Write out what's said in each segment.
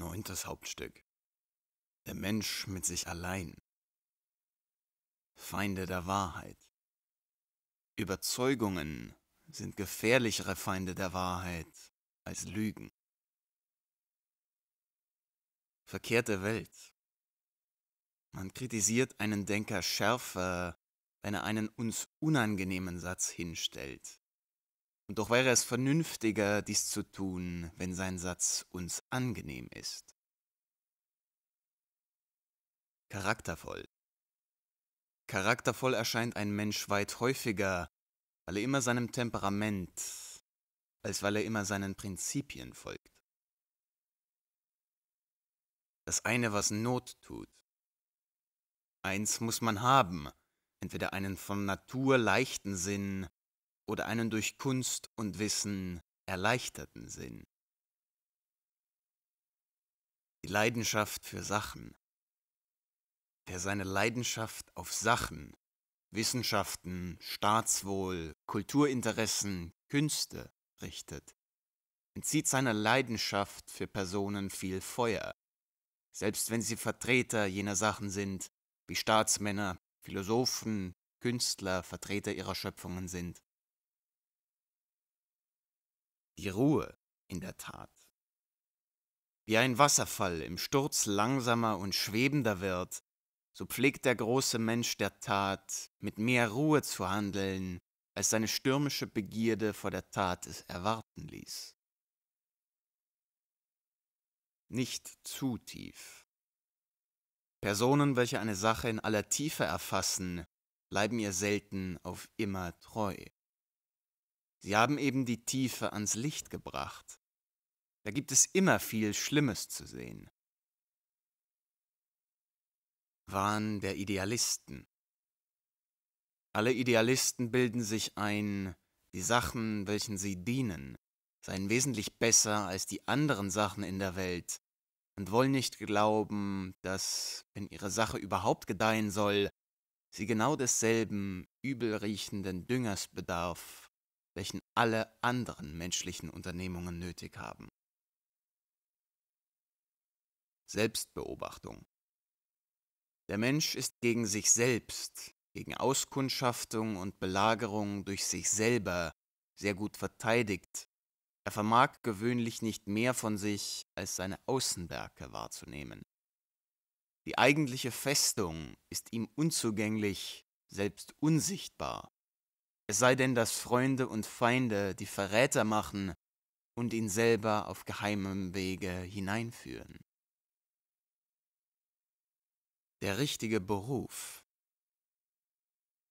Neuntes Hauptstück. Der Mensch mit sich allein. Feinde der Wahrheit. Überzeugungen sind gefährlichere Feinde der Wahrheit als Lügen. Verkehrte Welt. Man kritisiert einen Denker schärfer, wenn er einen uns unangenehmen Satz hinstellt. Und doch wäre es vernünftiger, dies zu tun, wenn sein Satz uns angenehm ist. Charaktervoll. Charaktervoll erscheint ein Mensch weit häufiger, weil er immer seinem Temperament, als weil er immer seinen Prinzipien folgt. Das eine, was Not tut. Eins muss man haben, entweder einen von Natur leichten Sinn oder einen durch Kunst und Wissen erleichterten Sinn. Die Leidenschaft für Sachen. Wer seine Leidenschaft auf Sachen, Wissenschaften, Staatswohl, Kulturinteressen, Künste richtet, entzieht seiner Leidenschaft für Personen viel Feuer, selbst wenn sie Vertreter jener Sachen sind, wie Staatsmänner, Philosophen, Künstler, Vertreter ihrer Schöpfungen sind die Ruhe in der Tat. Wie ein Wasserfall im Sturz langsamer und schwebender wird, so pflegt der große Mensch der Tat, mit mehr Ruhe zu handeln, als seine stürmische Begierde vor der Tat es erwarten ließ. Nicht zu tief. Personen, welche eine Sache in aller Tiefe erfassen, bleiben ihr selten auf immer treu. Sie haben eben die Tiefe ans Licht gebracht. Da gibt es immer viel Schlimmes zu sehen. Wahn der Idealisten. Alle Idealisten bilden sich ein, die Sachen, welchen sie dienen, seien wesentlich besser als die anderen Sachen in der Welt und wollen nicht glauben, dass, wenn ihre Sache überhaupt gedeihen soll, sie genau desselben übelriechenden Düngers bedarf, welchen alle anderen menschlichen Unternehmungen nötig haben. Selbstbeobachtung. Der Mensch ist gegen sich selbst, gegen Auskundschaftung und Belagerung durch sich selber sehr gut verteidigt. Er vermag gewöhnlich nicht mehr von sich als seine Außenwerke wahrzunehmen. Die eigentliche Festung ist ihm unzugänglich, selbst unsichtbar es sei denn, dass Freunde und Feinde die Verräter machen und ihn selber auf geheimem Wege hineinführen. Der richtige Beruf.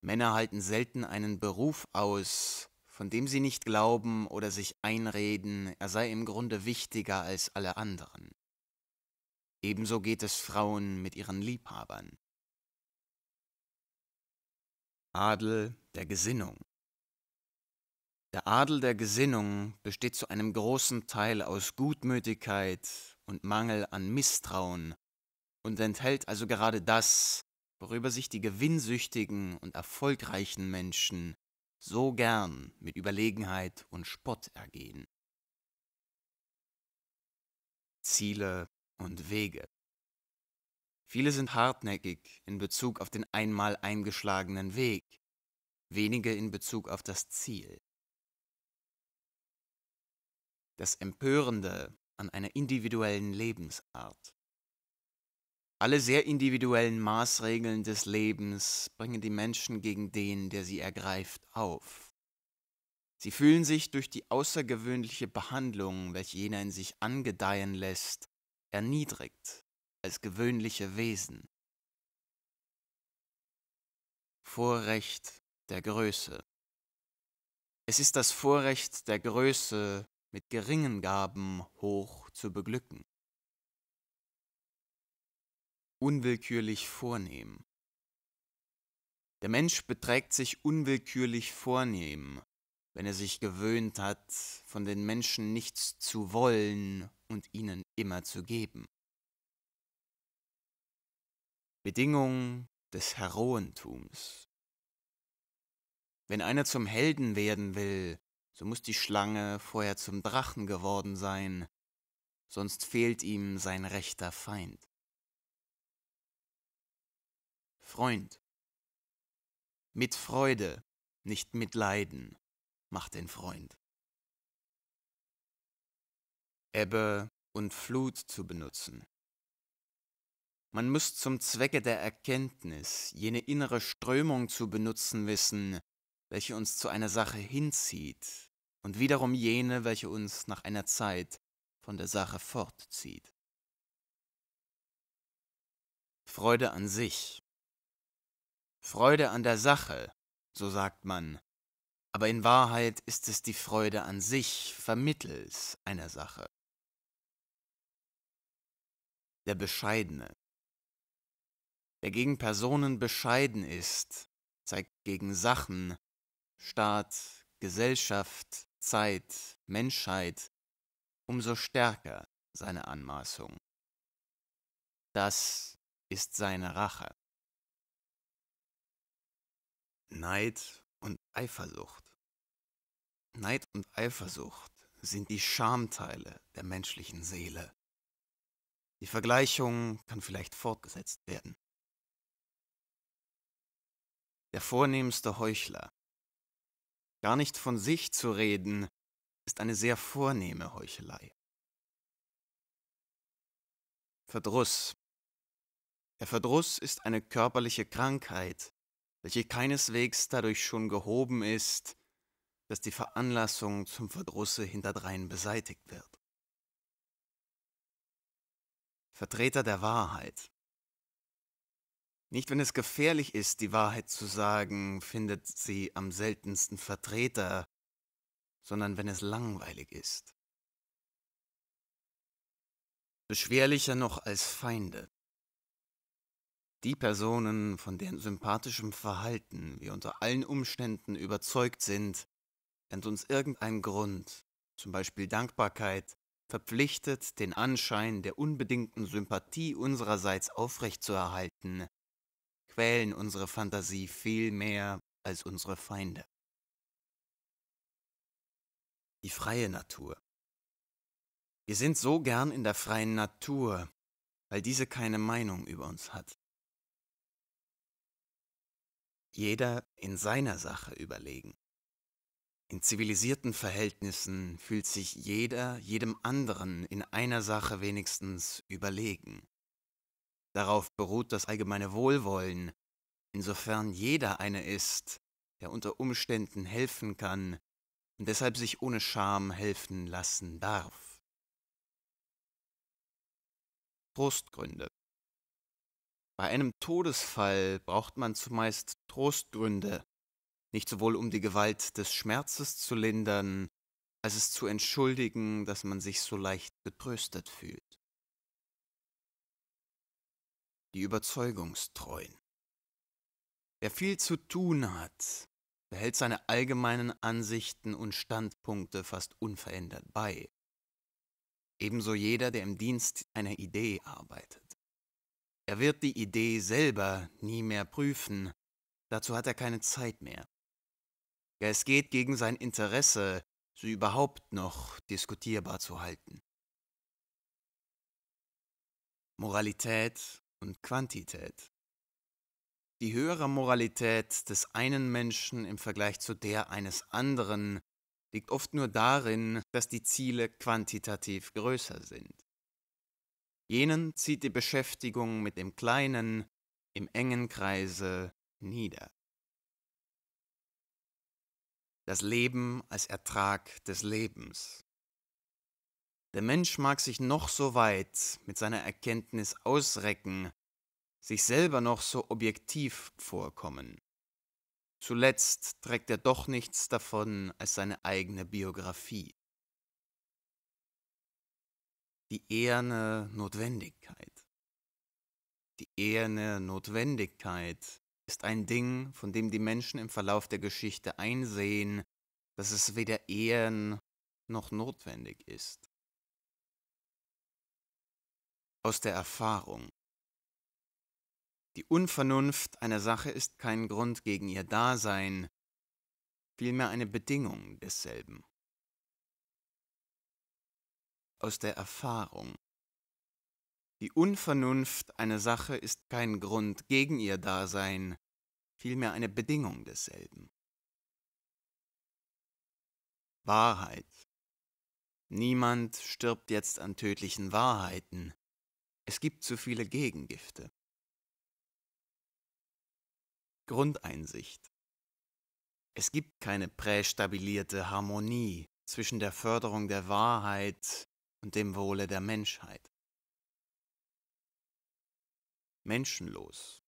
Männer halten selten einen Beruf aus, von dem sie nicht glauben oder sich einreden, er sei im Grunde wichtiger als alle anderen. Ebenso geht es Frauen mit ihren Liebhabern. Adel der Gesinnung. Der Adel der Gesinnung besteht zu einem großen Teil aus Gutmütigkeit und Mangel an Misstrauen und enthält also gerade das, worüber sich die gewinnsüchtigen und erfolgreichen Menschen so gern mit Überlegenheit und Spott ergehen. Ziele und Wege. Viele sind hartnäckig in Bezug auf den einmal eingeschlagenen Weg, wenige in Bezug auf das Ziel das Empörende an einer individuellen Lebensart. Alle sehr individuellen Maßregeln des Lebens bringen die Menschen gegen den, der sie ergreift, auf. Sie fühlen sich durch die außergewöhnliche Behandlung, welche jener in sich angedeihen lässt, erniedrigt als gewöhnliche Wesen. Vorrecht der Größe. Es ist das Vorrecht der Größe, mit geringen Gaben hoch zu beglücken. Unwillkürlich vornehm. Der Mensch beträgt sich unwillkürlich vornehm, wenn er sich gewöhnt hat, von den Menschen nichts zu wollen und ihnen immer zu geben. Bedingung des Heroentums. Wenn einer zum Helden werden will, so muss die Schlange vorher zum Drachen geworden sein, sonst fehlt ihm sein rechter Feind. Freund. Mit Freude, nicht mit Leiden, macht den Freund. Ebbe und Flut zu benutzen. Man muss zum Zwecke der Erkenntnis jene innere Strömung zu benutzen wissen, welche uns zu einer Sache hinzieht, und wiederum jene, welche uns nach einer Zeit von der Sache fortzieht. Freude an sich. Freude an der Sache, so sagt man, aber in Wahrheit ist es die Freude an sich vermittels einer Sache. Der Bescheidene. Wer gegen Personen bescheiden ist, zeigt gegen Sachen, Staat, Gesellschaft Zeit, Menschheit, umso stärker seine Anmaßung. Das ist seine Rache. Neid und Eifersucht. Neid und Eifersucht sind die Schamteile der menschlichen Seele. Die Vergleichung kann vielleicht fortgesetzt werden. Der vornehmste Heuchler Gar nicht von sich zu reden, ist eine sehr vornehme Heuchelei. Verdruss. Der Verdruss ist eine körperliche Krankheit, welche keineswegs dadurch schon gehoben ist, dass die Veranlassung zum Verdrusse hinterdrein beseitigt wird. Vertreter der Wahrheit. Nicht, wenn es gefährlich ist, die Wahrheit zu sagen, findet sie am seltensten Vertreter, sondern wenn es langweilig ist. Beschwerlicher noch als Feinde. Die Personen, von deren sympathischem Verhalten wir unter allen Umständen überzeugt sind, wenn uns irgendein Grund, zum Beispiel Dankbarkeit, verpflichtet, den Anschein der unbedingten Sympathie unsererseits aufrechtzuerhalten, quälen unsere Fantasie viel mehr als unsere Feinde. Die freie Natur. Wir sind so gern in der freien Natur, weil diese keine Meinung über uns hat. Jeder in seiner Sache überlegen. In zivilisierten Verhältnissen fühlt sich jeder jedem anderen in einer Sache wenigstens überlegen. Darauf beruht das allgemeine Wohlwollen, insofern jeder eine ist, der unter Umständen helfen kann und deshalb sich ohne Scham helfen lassen darf. Trostgründe Bei einem Todesfall braucht man zumeist Trostgründe, nicht sowohl um die Gewalt des Schmerzes zu lindern, als es zu entschuldigen, dass man sich so leicht getröstet fühlt die Überzeugungstreuen. Wer viel zu tun hat, behält seine allgemeinen Ansichten und Standpunkte fast unverändert bei. Ebenso jeder, der im Dienst einer Idee arbeitet. Er wird die Idee selber nie mehr prüfen, dazu hat er keine Zeit mehr. Ja, es geht gegen sein Interesse, sie überhaupt noch diskutierbar zu halten. Moralität und Quantität. Die höhere Moralität des einen Menschen im Vergleich zu der eines anderen liegt oft nur darin, dass die Ziele quantitativ größer sind. Jenen zieht die Beschäftigung mit dem Kleinen im engen Kreise nieder. Das Leben als Ertrag des Lebens. Der Mensch mag sich noch so weit mit seiner Erkenntnis ausrecken, sich selber noch so objektiv vorkommen. Zuletzt trägt er doch nichts davon als seine eigene Biografie. Die eherne Notwendigkeit. Die eherne Notwendigkeit ist ein Ding, von dem die Menschen im Verlauf der Geschichte einsehen, dass es weder ehren noch notwendig ist aus der Erfahrung. Die Unvernunft einer Sache ist kein Grund gegen ihr Dasein, vielmehr eine Bedingung desselben. Aus der Erfahrung. Die Unvernunft einer Sache ist kein Grund gegen ihr Dasein, vielmehr eine Bedingung desselben. Wahrheit. Niemand stirbt jetzt an tödlichen Wahrheiten. Es gibt zu viele Gegengifte. Grundeinsicht. Es gibt keine prästabilierte Harmonie zwischen der Förderung der Wahrheit und dem Wohle der Menschheit. Menschenlos.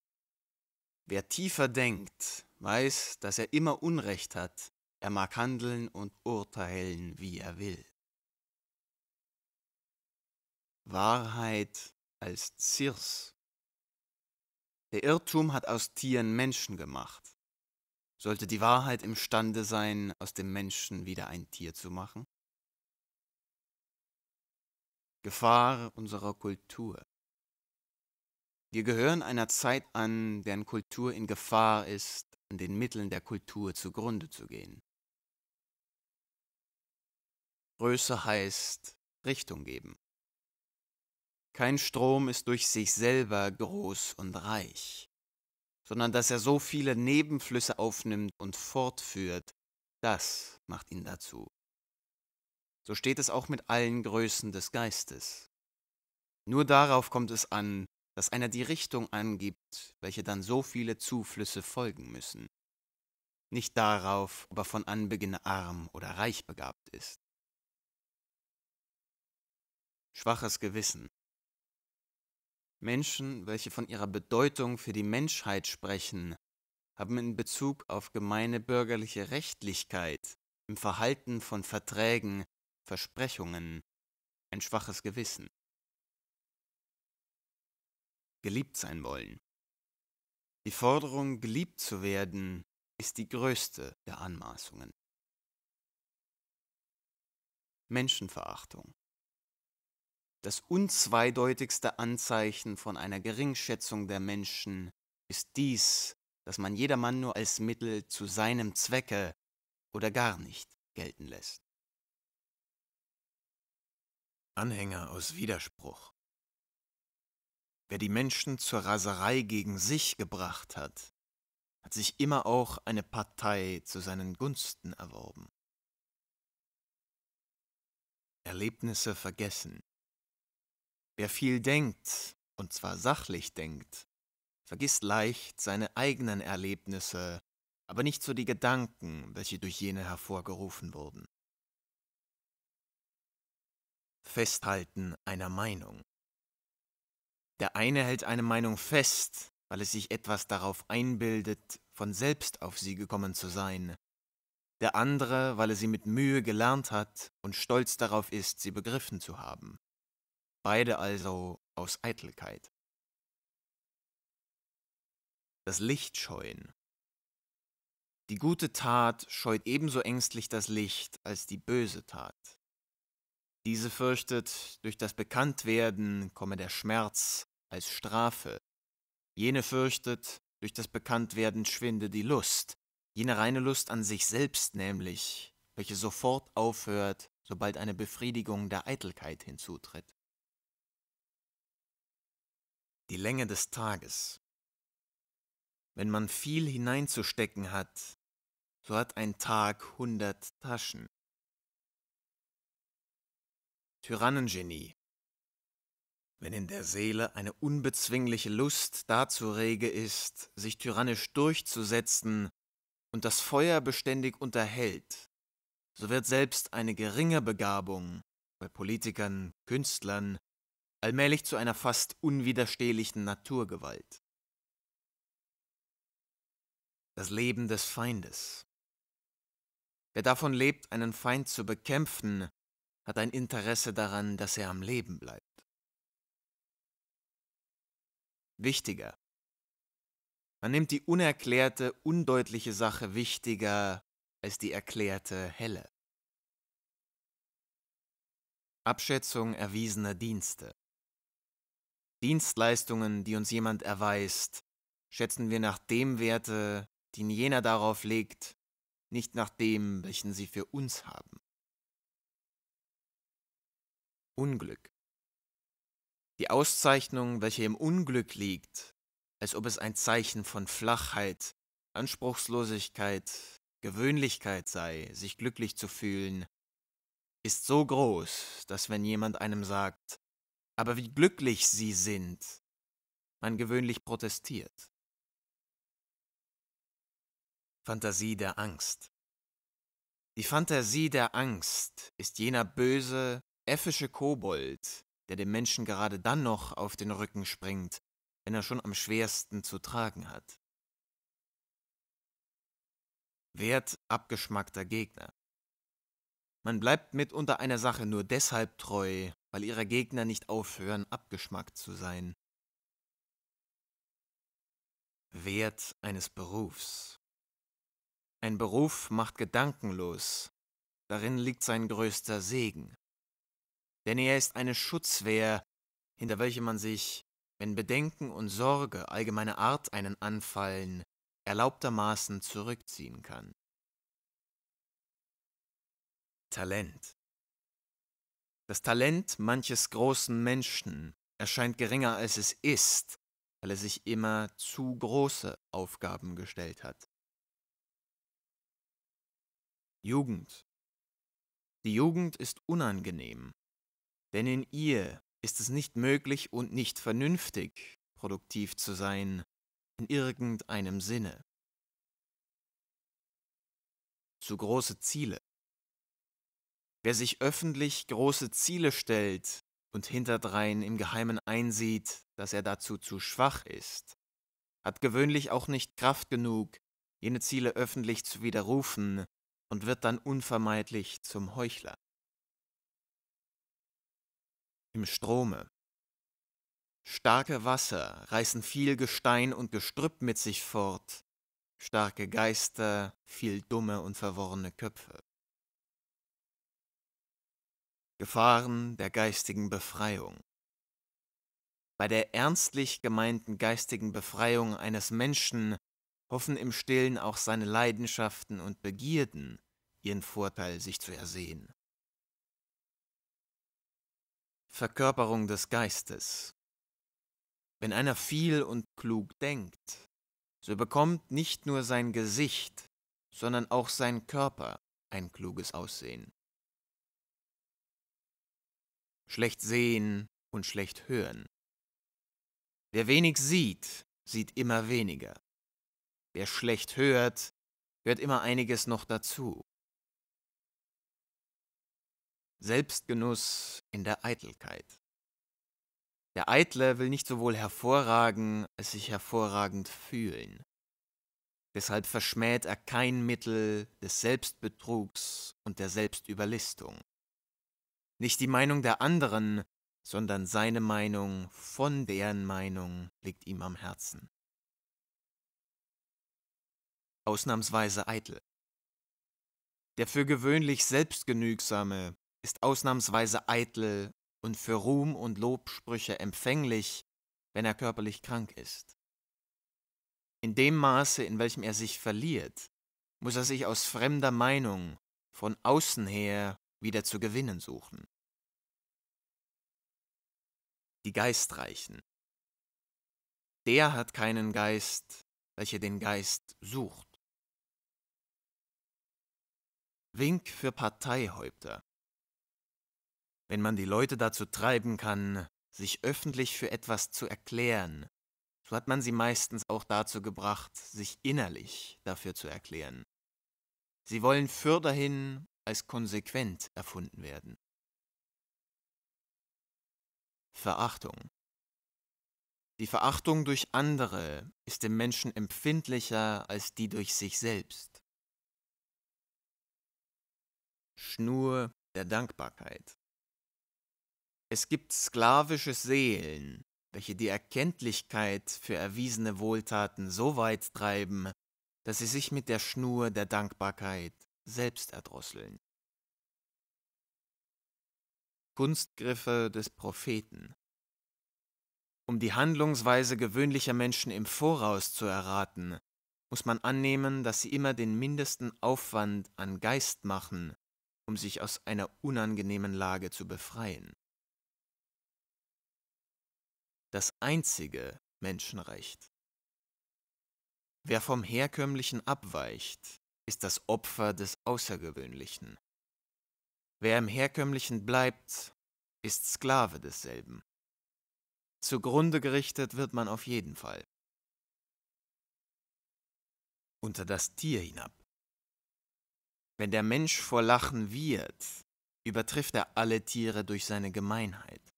Wer tiefer denkt, weiß, dass er immer Unrecht hat, er mag handeln und urteilen, wie er will. Wahrheit als Zirs. Der Irrtum hat aus Tieren Menschen gemacht. Sollte die Wahrheit imstande sein, aus dem Menschen wieder ein Tier zu machen? Gefahr unserer Kultur. Wir gehören einer Zeit an, deren Kultur in Gefahr ist, an den Mitteln der Kultur zugrunde zu gehen. Größe heißt Richtung geben. Kein Strom ist durch sich selber groß und reich, sondern dass er so viele Nebenflüsse aufnimmt und fortführt, das macht ihn dazu. So steht es auch mit allen Größen des Geistes. Nur darauf kommt es an, dass einer die Richtung angibt, welche dann so viele Zuflüsse folgen müssen. Nicht darauf, ob er von Anbeginn arm oder reich begabt ist. Schwaches Gewissen. Menschen, welche von ihrer Bedeutung für die Menschheit sprechen, haben in Bezug auf gemeine bürgerliche Rechtlichkeit im Verhalten von Verträgen, Versprechungen ein schwaches Gewissen. Geliebt sein wollen. Die Forderung, geliebt zu werden, ist die größte der Anmaßungen. Menschenverachtung. Das unzweideutigste Anzeichen von einer Geringschätzung der Menschen ist dies, dass man jedermann nur als Mittel zu seinem Zwecke oder gar nicht gelten lässt. Anhänger aus Widerspruch Wer die Menschen zur Raserei gegen sich gebracht hat, hat sich immer auch eine Partei zu seinen Gunsten erworben. Erlebnisse vergessen Wer viel denkt, und zwar sachlich denkt, vergisst leicht seine eigenen Erlebnisse, aber nicht so die Gedanken, welche durch jene hervorgerufen wurden. Festhalten einer Meinung. Der eine hält eine Meinung fest, weil es sich etwas darauf einbildet, von selbst auf sie gekommen zu sein, der andere, weil er sie mit Mühe gelernt hat und stolz darauf ist, sie begriffen zu haben beide also aus Eitelkeit. Das Licht scheuen. Die gute Tat scheut ebenso ängstlich das Licht als die böse Tat. Diese fürchtet, durch das Bekanntwerden komme der Schmerz als Strafe. Jene fürchtet, durch das Bekanntwerden schwinde die Lust, jene reine Lust an sich selbst nämlich, welche sofort aufhört, sobald eine Befriedigung der Eitelkeit hinzutritt die Länge des Tages. Wenn man viel hineinzustecken hat, so hat ein Tag hundert Taschen. Tyrannengenie. Wenn in der Seele eine unbezwingliche Lust dazu rege ist, sich tyrannisch durchzusetzen und das Feuer beständig unterhält, so wird selbst eine geringe Begabung bei Politikern, Künstlern, allmählich zu einer fast unwiderstehlichen Naturgewalt. Das Leben des Feindes. Wer davon lebt, einen Feind zu bekämpfen, hat ein Interesse daran, dass er am Leben bleibt. Wichtiger. Man nimmt die unerklärte, undeutliche Sache wichtiger als die erklärte, helle. Abschätzung erwiesener Dienste. Dienstleistungen, die uns jemand erweist, schätzen wir nach dem Werte, den jener darauf legt, nicht nach dem, welchen sie für uns haben. Unglück. Die Auszeichnung, welche im Unglück liegt, als ob es ein Zeichen von Flachheit, Anspruchslosigkeit, Gewöhnlichkeit sei, sich glücklich zu fühlen, ist so groß, dass wenn jemand einem sagt, aber wie glücklich sie sind. Man gewöhnlich protestiert. Fantasie der Angst. Die Fantasie der Angst ist jener böse, äffische Kobold, der dem Menschen gerade dann noch auf den Rücken springt, wenn er schon am schwersten zu tragen hat. Wert abgeschmackter Gegner. Man bleibt mitunter einer Sache nur deshalb treu, weil ihre Gegner nicht aufhören, abgeschmackt zu sein. Wert eines Berufs. Ein Beruf macht gedankenlos, darin liegt sein größter Segen. Denn er ist eine Schutzwehr, hinter welche man sich, wenn Bedenken und Sorge allgemeiner Art einen anfallen, erlaubtermaßen zurückziehen kann. Talent. Das Talent manches großen Menschen erscheint geringer, als es ist, weil er sich immer zu große Aufgaben gestellt hat. Jugend. Die Jugend ist unangenehm, denn in ihr ist es nicht möglich und nicht vernünftig, produktiv zu sein in irgendeinem Sinne. Zu große Ziele. Wer sich öffentlich große Ziele stellt und hinterdrein im Geheimen einsieht, dass er dazu zu schwach ist, hat gewöhnlich auch nicht Kraft genug, jene Ziele öffentlich zu widerrufen und wird dann unvermeidlich zum Heuchler. Im Strome Starke Wasser reißen viel Gestein und Gestrüpp mit sich fort, starke Geister viel dumme und verworrene Köpfe. Gefahren der geistigen Befreiung. Bei der ernstlich gemeinten geistigen Befreiung eines Menschen hoffen im stillen auch seine Leidenschaften und Begierden, ihren Vorteil sich zu ersehen. Verkörperung des Geistes Wenn einer viel und klug denkt, so bekommt nicht nur sein Gesicht, sondern auch sein Körper ein kluges Aussehen schlecht sehen und schlecht hören. Wer wenig sieht, sieht immer weniger. Wer schlecht hört, hört immer einiges noch dazu. Selbstgenuss in der Eitelkeit. Der Eitle will nicht sowohl hervorragen als sich hervorragend fühlen. Deshalb verschmäht er kein Mittel des Selbstbetrugs und der Selbstüberlistung. Nicht die Meinung der anderen, sondern seine Meinung von deren Meinung liegt ihm am Herzen. Ausnahmsweise eitel. Der für gewöhnlich Selbstgenügsame ist ausnahmsweise eitel und für Ruhm und Lobsprüche empfänglich, wenn er körperlich krank ist. In dem Maße, in welchem er sich verliert, muss er sich aus fremder Meinung von außen her wieder zu gewinnen suchen die Geistreichen. Der hat keinen Geist, welcher den Geist sucht. Wink für Parteihäupter. Wenn man die Leute dazu treiben kann, sich öffentlich für etwas zu erklären, so hat man sie meistens auch dazu gebracht, sich innerlich dafür zu erklären. Sie wollen fürderhin als konsequent erfunden werden. Verachtung. Die Verachtung durch andere ist dem Menschen empfindlicher als die durch sich selbst. Schnur der Dankbarkeit. Es gibt sklavische Seelen, welche die Erkenntlichkeit für erwiesene Wohltaten so weit treiben, dass sie sich mit der Schnur der Dankbarkeit selbst erdrosseln. Kunstgriffe des Propheten. Um die Handlungsweise gewöhnlicher Menschen im Voraus zu erraten, muss man annehmen, dass sie immer den mindesten Aufwand an Geist machen, um sich aus einer unangenehmen Lage zu befreien. Das einzige Menschenrecht. Wer vom Herkömmlichen abweicht, ist das Opfer des Außergewöhnlichen. Wer im Herkömmlichen bleibt, ist Sklave desselben. Zugrunde gerichtet wird man auf jeden Fall. Unter das Tier hinab. Wenn der Mensch vor Lachen wird, übertrifft er alle Tiere durch seine Gemeinheit.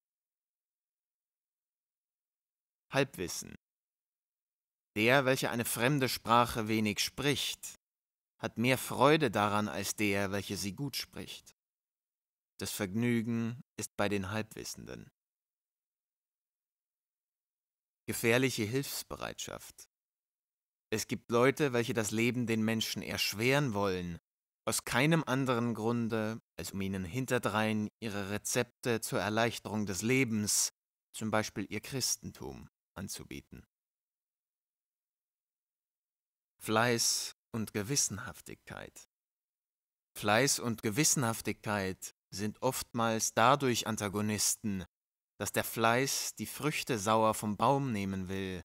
Halbwissen. Der, welcher eine fremde Sprache wenig spricht, hat mehr Freude daran als der, welcher sie gut spricht. Das Vergnügen ist bei den Halbwissenden. Gefährliche Hilfsbereitschaft. Es gibt Leute, welche das Leben den Menschen erschweren wollen, aus keinem anderen Grunde, als um ihnen hinterdrein ihre Rezepte zur Erleichterung des Lebens, zum Beispiel ihr Christentum, anzubieten. Fleiß und Gewissenhaftigkeit. Fleiß und Gewissenhaftigkeit sind oftmals dadurch Antagonisten, dass der Fleiß die Früchte sauer vom Baum nehmen will,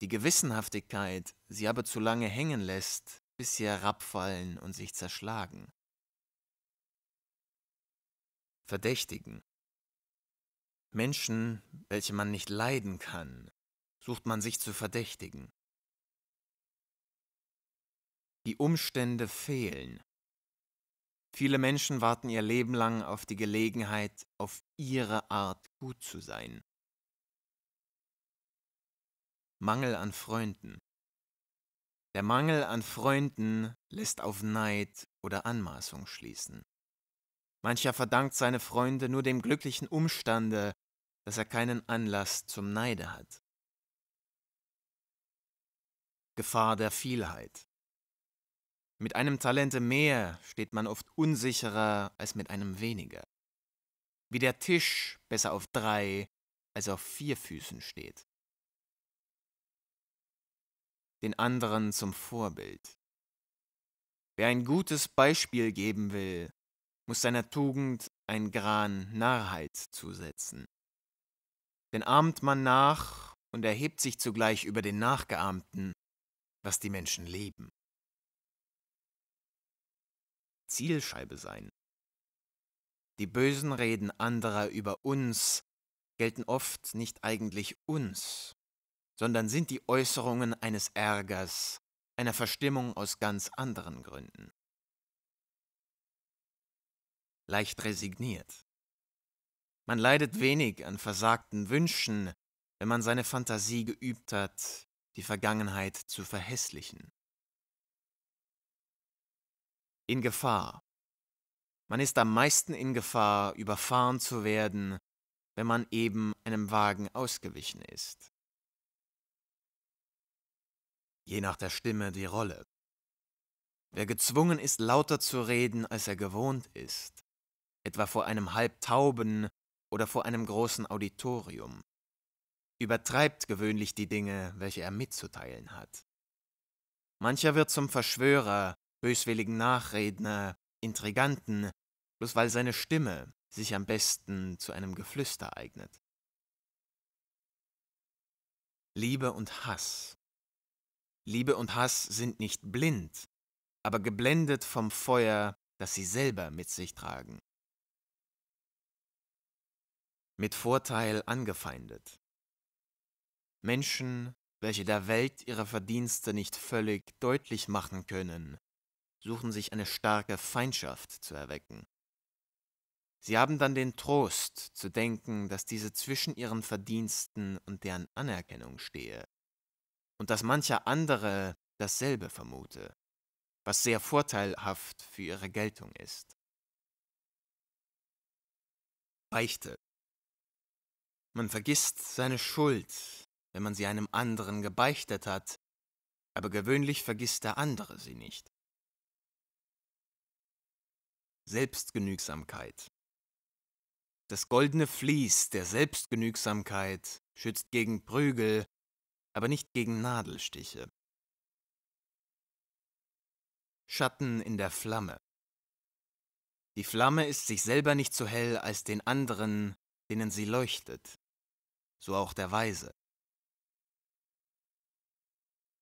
die Gewissenhaftigkeit sie aber zu lange hängen lässt, bis sie herabfallen und sich zerschlagen. Verdächtigen. Menschen, welche man nicht leiden kann, sucht man sich zu verdächtigen. Die Umstände fehlen. Viele Menschen warten ihr Leben lang auf die Gelegenheit, auf ihre Art gut zu sein. Mangel an Freunden. Der Mangel an Freunden lässt auf Neid oder Anmaßung schließen. Mancher verdankt seine Freunde nur dem glücklichen Umstande, dass er keinen Anlass zum Neide hat. Gefahr der Vielheit. Mit einem Talente mehr steht man oft unsicherer als mit einem weniger. Wie der Tisch besser auf drei als auf vier Füßen steht. Den anderen zum Vorbild. Wer ein gutes Beispiel geben will, muss seiner Tugend ein Gran Narrheit zusetzen. Denn ahmt man nach und erhebt sich zugleich über den Nachgeahmten, was die Menschen leben. Zielscheibe sein. Die bösen Reden anderer über uns gelten oft nicht eigentlich uns, sondern sind die Äußerungen eines Ärgers, einer Verstimmung aus ganz anderen Gründen. Leicht resigniert. Man leidet wenig an versagten Wünschen, wenn man seine Fantasie geübt hat, die Vergangenheit zu verhässlichen in Gefahr. Man ist am meisten in Gefahr, überfahren zu werden, wenn man eben einem Wagen ausgewichen ist. Je nach der Stimme die Rolle. Wer gezwungen ist, lauter zu reden, als er gewohnt ist, etwa vor einem halbtauben oder vor einem großen Auditorium, übertreibt gewöhnlich die Dinge, welche er mitzuteilen hat. Mancher wird zum Verschwörer, böswilligen Nachredner, Intriganten, bloß weil seine Stimme sich am besten zu einem Geflüster eignet. Liebe und Hass. Liebe und Hass sind nicht blind, aber geblendet vom Feuer, das sie selber mit sich tragen. Mit Vorteil angefeindet. Menschen, welche der Welt ihre Verdienste nicht völlig deutlich machen können, suchen sich eine starke Feindschaft zu erwecken. Sie haben dann den Trost zu denken, dass diese zwischen ihren Verdiensten und deren Anerkennung stehe, und dass mancher andere dasselbe vermute, was sehr vorteilhaft für ihre Geltung ist. Beichte. Man vergisst seine Schuld, wenn man sie einem anderen gebeichtet hat, aber gewöhnlich vergisst der andere sie nicht. Selbstgenügsamkeit. Das goldene Vlies der Selbstgenügsamkeit schützt gegen Prügel, aber nicht gegen Nadelstiche. Schatten in der Flamme. Die Flamme ist sich selber nicht so hell als den anderen, denen sie leuchtet, so auch der Weise.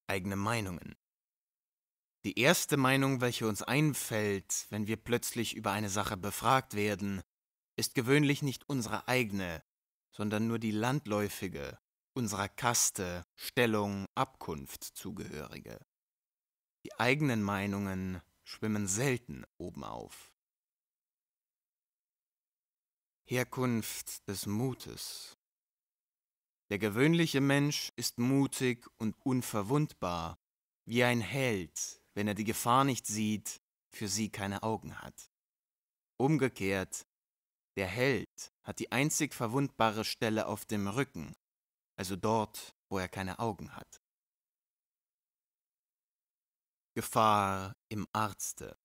Eigene Meinungen. Die erste Meinung, welche uns einfällt, wenn wir plötzlich über eine Sache befragt werden, ist gewöhnlich nicht unsere eigene, sondern nur die landläufige, unserer Kaste, Stellung, Abkunft zugehörige. Die eigenen Meinungen schwimmen selten obenauf. Herkunft des Mutes Der gewöhnliche Mensch ist mutig und unverwundbar, wie ein Held, wenn er die Gefahr nicht sieht, für sie keine Augen hat. Umgekehrt, der Held hat die einzig verwundbare Stelle auf dem Rücken, also dort, wo er keine Augen hat. Gefahr im Arzte.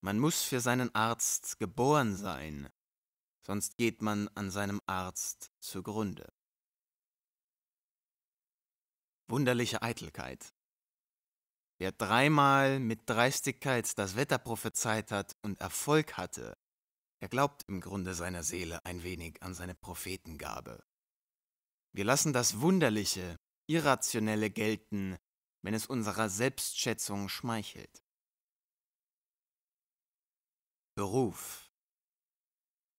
Man muss für seinen Arzt geboren sein, sonst geht man an seinem Arzt zugrunde. Wunderliche Eitelkeit der dreimal mit Dreistigkeit das Wetter prophezeit hat und Erfolg hatte, er glaubt im Grunde seiner Seele ein wenig an seine Prophetengabe. Wir lassen das Wunderliche, Irrationelle gelten, wenn es unserer Selbstschätzung schmeichelt. Beruf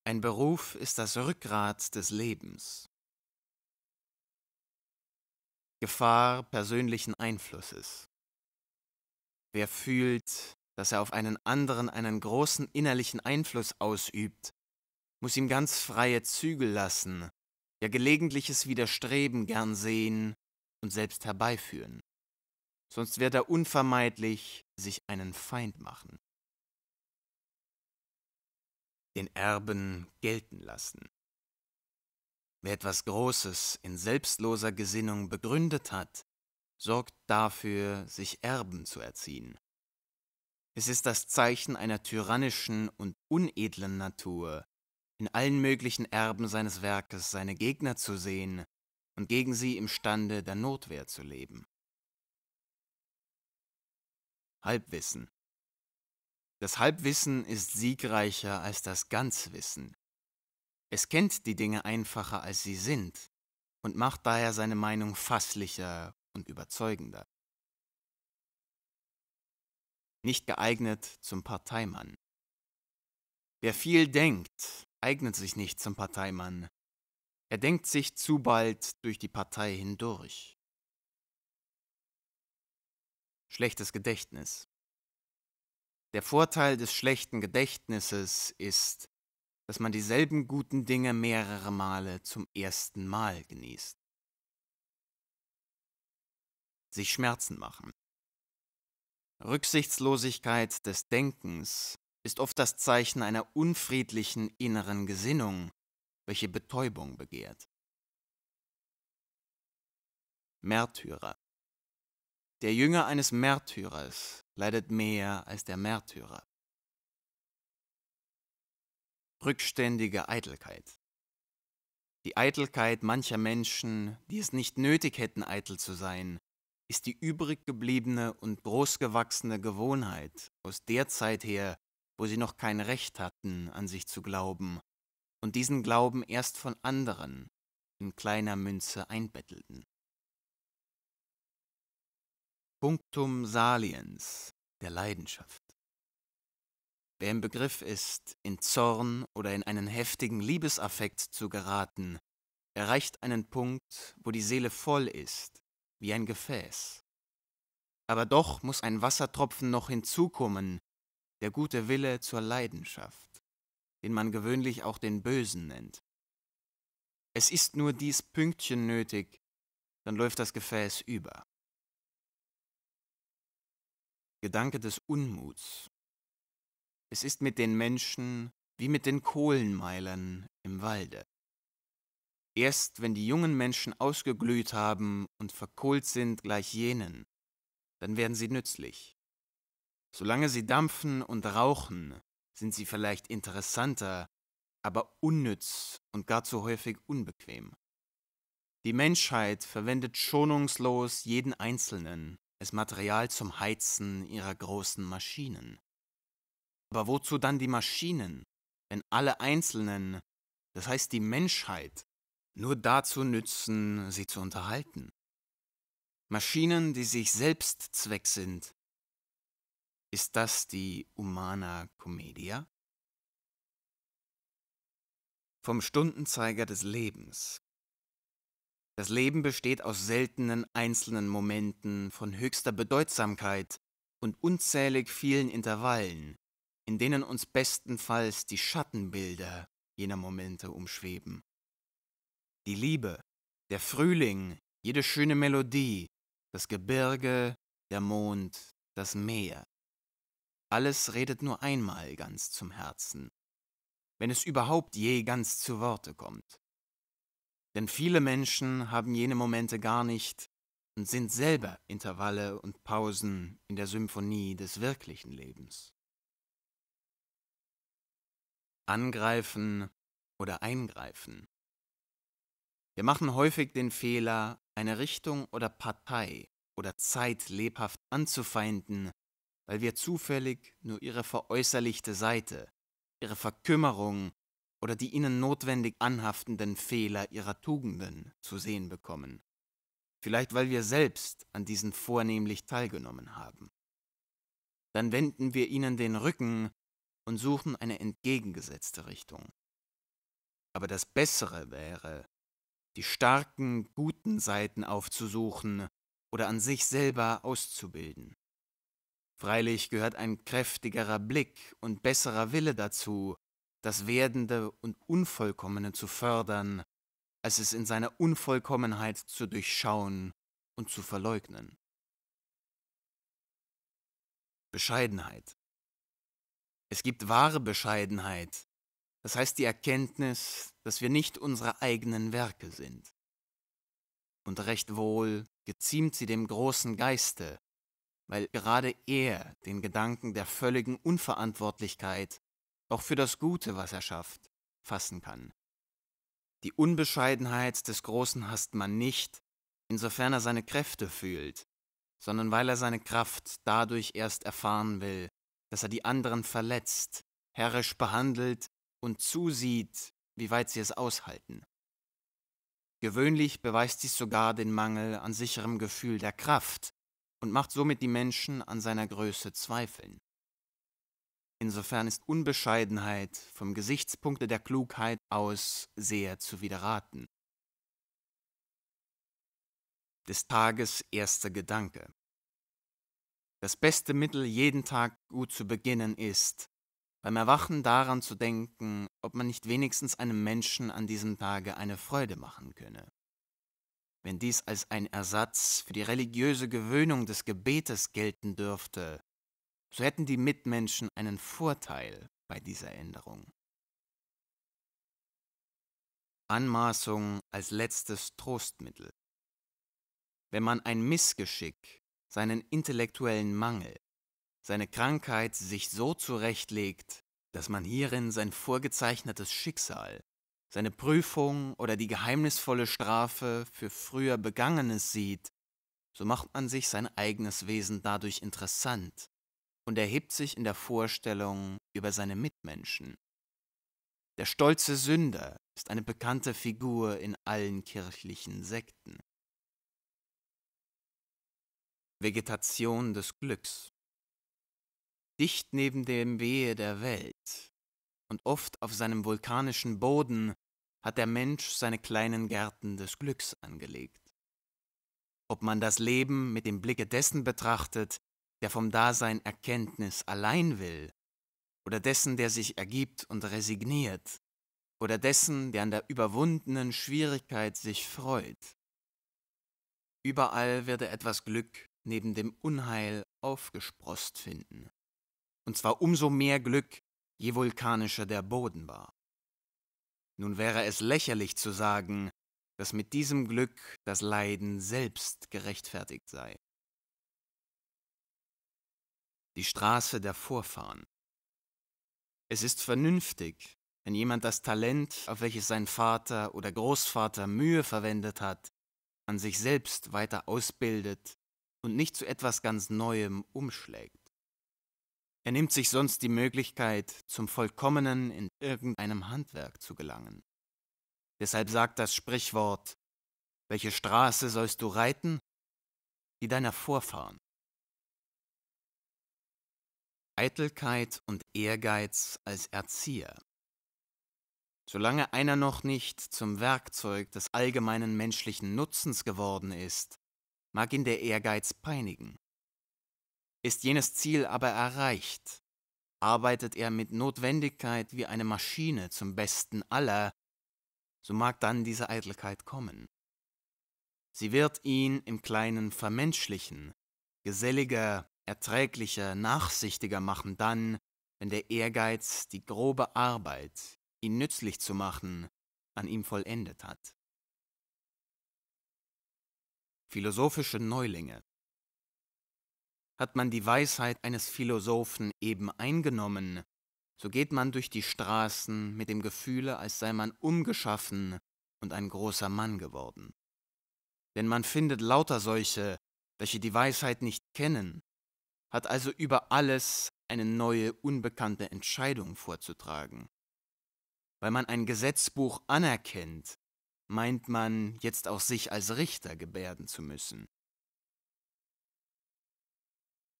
Ein Beruf ist das Rückgrat des Lebens. Gefahr persönlichen Einflusses Wer fühlt, dass er auf einen anderen einen großen innerlichen Einfluss ausübt, muss ihm ganz freie Zügel lassen, ja gelegentliches Widerstreben gern sehen und selbst herbeiführen. Sonst wird er unvermeidlich sich einen Feind machen. Den Erben gelten lassen. Wer etwas Großes in selbstloser Gesinnung begründet hat, sorgt dafür, sich Erben zu erziehen. Es ist das Zeichen einer tyrannischen und unedlen Natur, in allen möglichen Erben seines Werkes seine Gegner zu sehen und gegen sie imstande der Notwehr zu leben. Halbwissen Das Halbwissen ist siegreicher als das Ganzwissen. Es kennt die Dinge einfacher, als sie sind, und macht daher seine Meinung fasslicher und überzeugender. Nicht geeignet zum Parteimann. Wer viel denkt, eignet sich nicht zum Parteimann. Er denkt sich zu bald durch die Partei hindurch. Schlechtes Gedächtnis. Der Vorteil des schlechten Gedächtnisses ist, dass man dieselben guten Dinge mehrere Male zum ersten Mal genießt sich Schmerzen machen. Rücksichtslosigkeit des Denkens ist oft das Zeichen einer unfriedlichen inneren Gesinnung, welche Betäubung begehrt. Märtyrer Der Jünger eines Märtyrers leidet mehr als der Märtyrer. Rückständige Eitelkeit die Eitelkeit mancher Menschen, die es nicht nötig hätten, eitel zu sein, ist die übrig gebliebene und großgewachsene Gewohnheit aus der Zeit her, wo sie noch kein Recht hatten, an sich zu glauben, und diesen Glauben erst von anderen in kleiner Münze einbettelten. Punktum Saliens der Leidenschaft. Wer im Begriff ist, in Zorn oder in einen heftigen Liebesaffekt zu geraten, erreicht einen Punkt, wo die Seele voll ist wie ein Gefäß. Aber doch muss ein Wassertropfen noch hinzukommen, der gute Wille zur Leidenschaft, den man gewöhnlich auch den Bösen nennt. Es ist nur dies Pünktchen nötig, dann läuft das Gefäß über. Gedanke des Unmuts. Es ist mit den Menschen wie mit den Kohlenmeilern im Walde. Erst wenn die jungen Menschen ausgeglüht haben und verkohlt sind gleich jenen, dann werden sie nützlich. Solange sie dampfen und rauchen, sind sie vielleicht interessanter, aber unnütz und gar zu häufig unbequem. Die Menschheit verwendet schonungslos jeden Einzelnen als Material zum Heizen ihrer großen Maschinen. Aber wozu dann die Maschinen, wenn alle Einzelnen, das heißt die Menschheit, nur dazu nützen, sie zu unterhalten. Maschinen, die sich selbst Zweck sind. Ist das die Humana Comedia? Vom Stundenzeiger des Lebens. Das Leben besteht aus seltenen einzelnen Momenten von höchster Bedeutsamkeit und unzählig vielen Intervallen, in denen uns bestenfalls die Schattenbilder jener Momente umschweben die Liebe, der Frühling, jede schöne Melodie, das Gebirge, der Mond, das Meer. Alles redet nur einmal ganz zum Herzen, wenn es überhaupt je ganz zu Worte kommt. Denn viele Menschen haben jene Momente gar nicht und sind selber Intervalle und Pausen in der Symphonie des wirklichen Lebens. Angreifen oder eingreifen. Wir machen häufig den Fehler, eine Richtung oder Partei oder Zeit lebhaft anzufeinden, weil wir zufällig nur ihre veräußerlichte Seite, ihre Verkümmerung oder die ihnen notwendig anhaftenden Fehler ihrer Tugenden zu sehen bekommen. Vielleicht weil wir selbst an diesen vornehmlich teilgenommen haben. Dann wenden wir ihnen den Rücken und suchen eine entgegengesetzte Richtung. Aber das Bessere wäre, die starken, guten Seiten aufzusuchen oder an sich selber auszubilden. Freilich gehört ein kräftigerer Blick und besserer Wille dazu, das Werdende und Unvollkommene zu fördern, als es in seiner Unvollkommenheit zu durchschauen und zu verleugnen. Bescheidenheit. Es gibt wahre Bescheidenheit, das heißt die Erkenntnis, dass wir nicht unsere eigenen Werke sind. Und recht wohl geziemt sie dem großen Geiste, weil gerade er den Gedanken der völligen Unverantwortlichkeit auch für das Gute, was er schafft, fassen kann. Die Unbescheidenheit des Großen hasst man nicht, insofern er seine Kräfte fühlt, sondern weil er seine Kraft dadurch erst erfahren will, dass er die anderen verletzt, herrisch behandelt und zusieht, wie weit sie es aushalten. Gewöhnlich beweist dies sogar den Mangel an sicherem Gefühl der Kraft und macht somit die Menschen an seiner Größe zweifeln. Insofern ist Unbescheidenheit vom Gesichtspunkte der Klugheit aus sehr zu widerraten. Des Tages erster Gedanke. Das beste Mittel, jeden Tag gut zu beginnen, ist, beim Erwachen daran zu denken, ob man nicht wenigstens einem Menschen an diesem Tage eine Freude machen könne. Wenn dies als ein Ersatz für die religiöse Gewöhnung des Gebetes gelten dürfte, so hätten die Mitmenschen einen Vorteil bei dieser Änderung. Anmaßung als letztes Trostmittel. Wenn man ein Missgeschick, seinen intellektuellen Mangel seine Krankheit sich so zurechtlegt, dass man hierin sein vorgezeichnetes Schicksal, seine Prüfung oder die geheimnisvolle Strafe für früher Begangenes sieht, so macht man sich sein eigenes Wesen dadurch interessant und erhebt sich in der Vorstellung über seine Mitmenschen. Der stolze Sünder ist eine bekannte Figur in allen kirchlichen Sekten. Vegetation des Glücks dicht neben dem Wehe der Welt, und oft auf seinem vulkanischen Boden hat der Mensch seine kleinen Gärten des Glücks angelegt. Ob man das Leben mit dem Blicke dessen betrachtet, der vom Dasein Erkenntnis allein will, oder dessen, der sich ergibt und resigniert, oder dessen, der an der überwundenen Schwierigkeit sich freut. Überall werde etwas Glück neben dem Unheil aufgesprost finden und zwar umso mehr Glück, je vulkanischer der Boden war. Nun wäre es lächerlich zu sagen, dass mit diesem Glück das Leiden selbst gerechtfertigt sei. Die Straße der Vorfahren. Es ist vernünftig, wenn jemand das Talent, auf welches sein Vater oder Großvater Mühe verwendet hat, an sich selbst weiter ausbildet und nicht zu etwas ganz Neuem umschlägt. Er nimmt sich sonst die Möglichkeit, zum Vollkommenen in irgendeinem Handwerk zu gelangen. Deshalb sagt das Sprichwort, welche Straße sollst du reiten? Die deiner Vorfahren. Eitelkeit und Ehrgeiz als Erzieher. Solange einer noch nicht zum Werkzeug des allgemeinen menschlichen Nutzens geworden ist, mag ihn der Ehrgeiz peinigen. Ist jenes Ziel aber erreicht, arbeitet er mit Notwendigkeit wie eine Maschine zum Besten aller, so mag dann diese Eitelkeit kommen. Sie wird ihn im Kleinen vermenschlichen, geselliger, erträglicher, nachsichtiger machen dann, wenn der Ehrgeiz, die grobe Arbeit, ihn nützlich zu machen, an ihm vollendet hat. Philosophische Neulinge hat man die Weisheit eines Philosophen eben eingenommen, so geht man durch die Straßen mit dem Gefühle, als sei man umgeschaffen und ein großer Mann geworden. Denn man findet lauter solche, welche die Weisheit nicht kennen, hat also über alles eine neue, unbekannte Entscheidung vorzutragen. Weil man ein Gesetzbuch anerkennt, meint man, jetzt auch sich als Richter gebärden zu müssen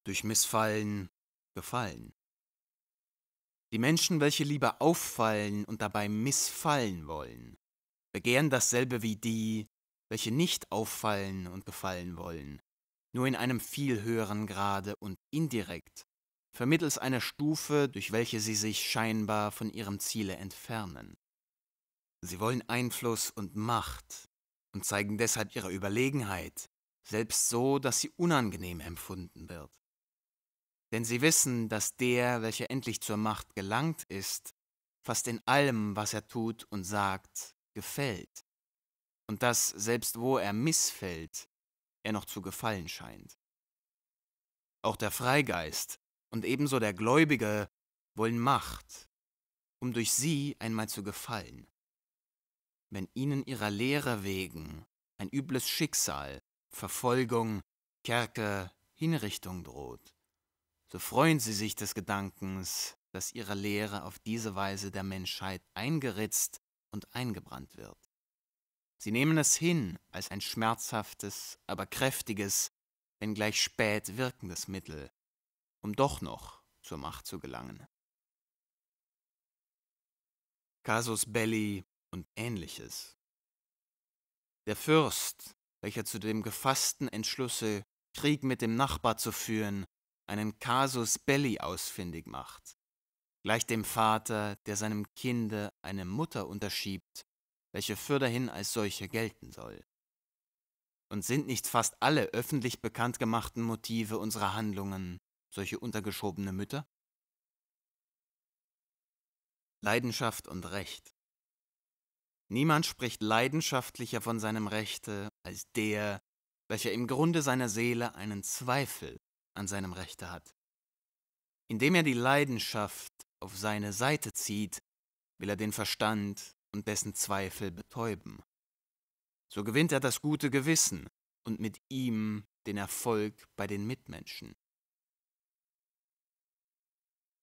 durch Missfallen gefallen. Die Menschen, welche lieber auffallen und dabei missfallen wollen, begehren dasselbe wie die, welche nicht auffallen und gefallen wollen, nur in einem viel höheren Grade und indirekt, vermittels einer Stufe, durch welche sie sich scheinbar von ihrem Ziele entfernen. Sie wollen Einfluss und Macht und zeigen deshalb ihre Überlegenheit, selbst so, dass sie unangenehm empfunden wird. Denn sie wissen, dass der, welcher endlich zur Macht gelangt ist, fast in allem, was er tut und sagt, gefällt. Und dass, selbst wo er missfällt, er noch zu gefallen scheint. Auch der Freigeist und ebenso der Gläubige wollen Macht, um durch sie einmal zu gefallen. Wenn ihnen ihrer Lehre wegen ein übles Schicksal, Verfolgung, Kerke, Hinrichtung droht, so freuen sie sich des Gedankens, dass ihre Lehre auf diese Weise der Menschheit eingeritzt und eingebrannt wird. Sie nehmen es hin als ein schmerzhaftes, aber kräftiges, wenngleich spät wirkendes Mittel, um doch noch zur Macht zu gelangen. Casus belli und ähnliches. Der Fürst, welcher zu dem gefassten Entschlusse, Krieg mit dem Nachbar zu führen, einen Kasus belli ausfindig macht, gleich dem Vater, der seinem Kinde eine Mutter unterschiebt, welche fürderhin als solche gelten soll. Und sind nicht fast alle öffentlich bekannt gemachten Motive unserer Handlungen solche untergeschobene Mütter? Leidenschaft und Recht. Niemand spricht leidenschaftlicher von seinem Rechte als der, welcher im Grunde seiner Seele einen Zweifel an seinem Rechte hat. Indem er die Leidenschaft auf seine Seite zieht, will er den Verstand und dessen Zweifel betäuben. So gewinnt er das gute Gewissen und mit ihm den Erfolg bei den Mitmenschen.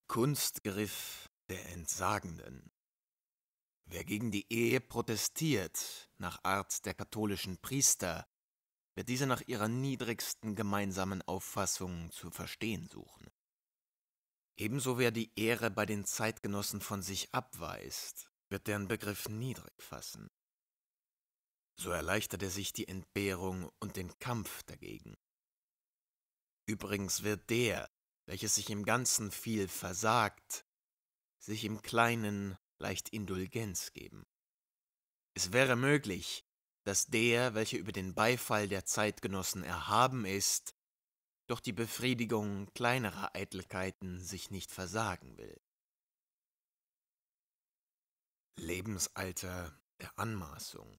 Kunstgriff der Entsagenden Wer gegen die Ehe protestiert, nach Art der katholischen Priester, wird diese nach ihrer niedrigsten gemeinsamen Auffassung zu verstehen suchen. Ebenso wer die Ehre bei den Zeitgenossen von sich abweist, wird deren Begriff niedrig fassen. So erleichtert er sich die Entbehrung und den Kampf dagegen. Übrigens wird der, welches sich im Ganzen viel versagt, sich im Kleinen leicht Indulgenz geben. Es wäre möglich, dass der, welcher über den Beifall der Zeitgenossen erhaben ist, doch die Befriedigung kleinerer Eitelkeiten sich nicht versagen will. Lebensalter der Anmaßung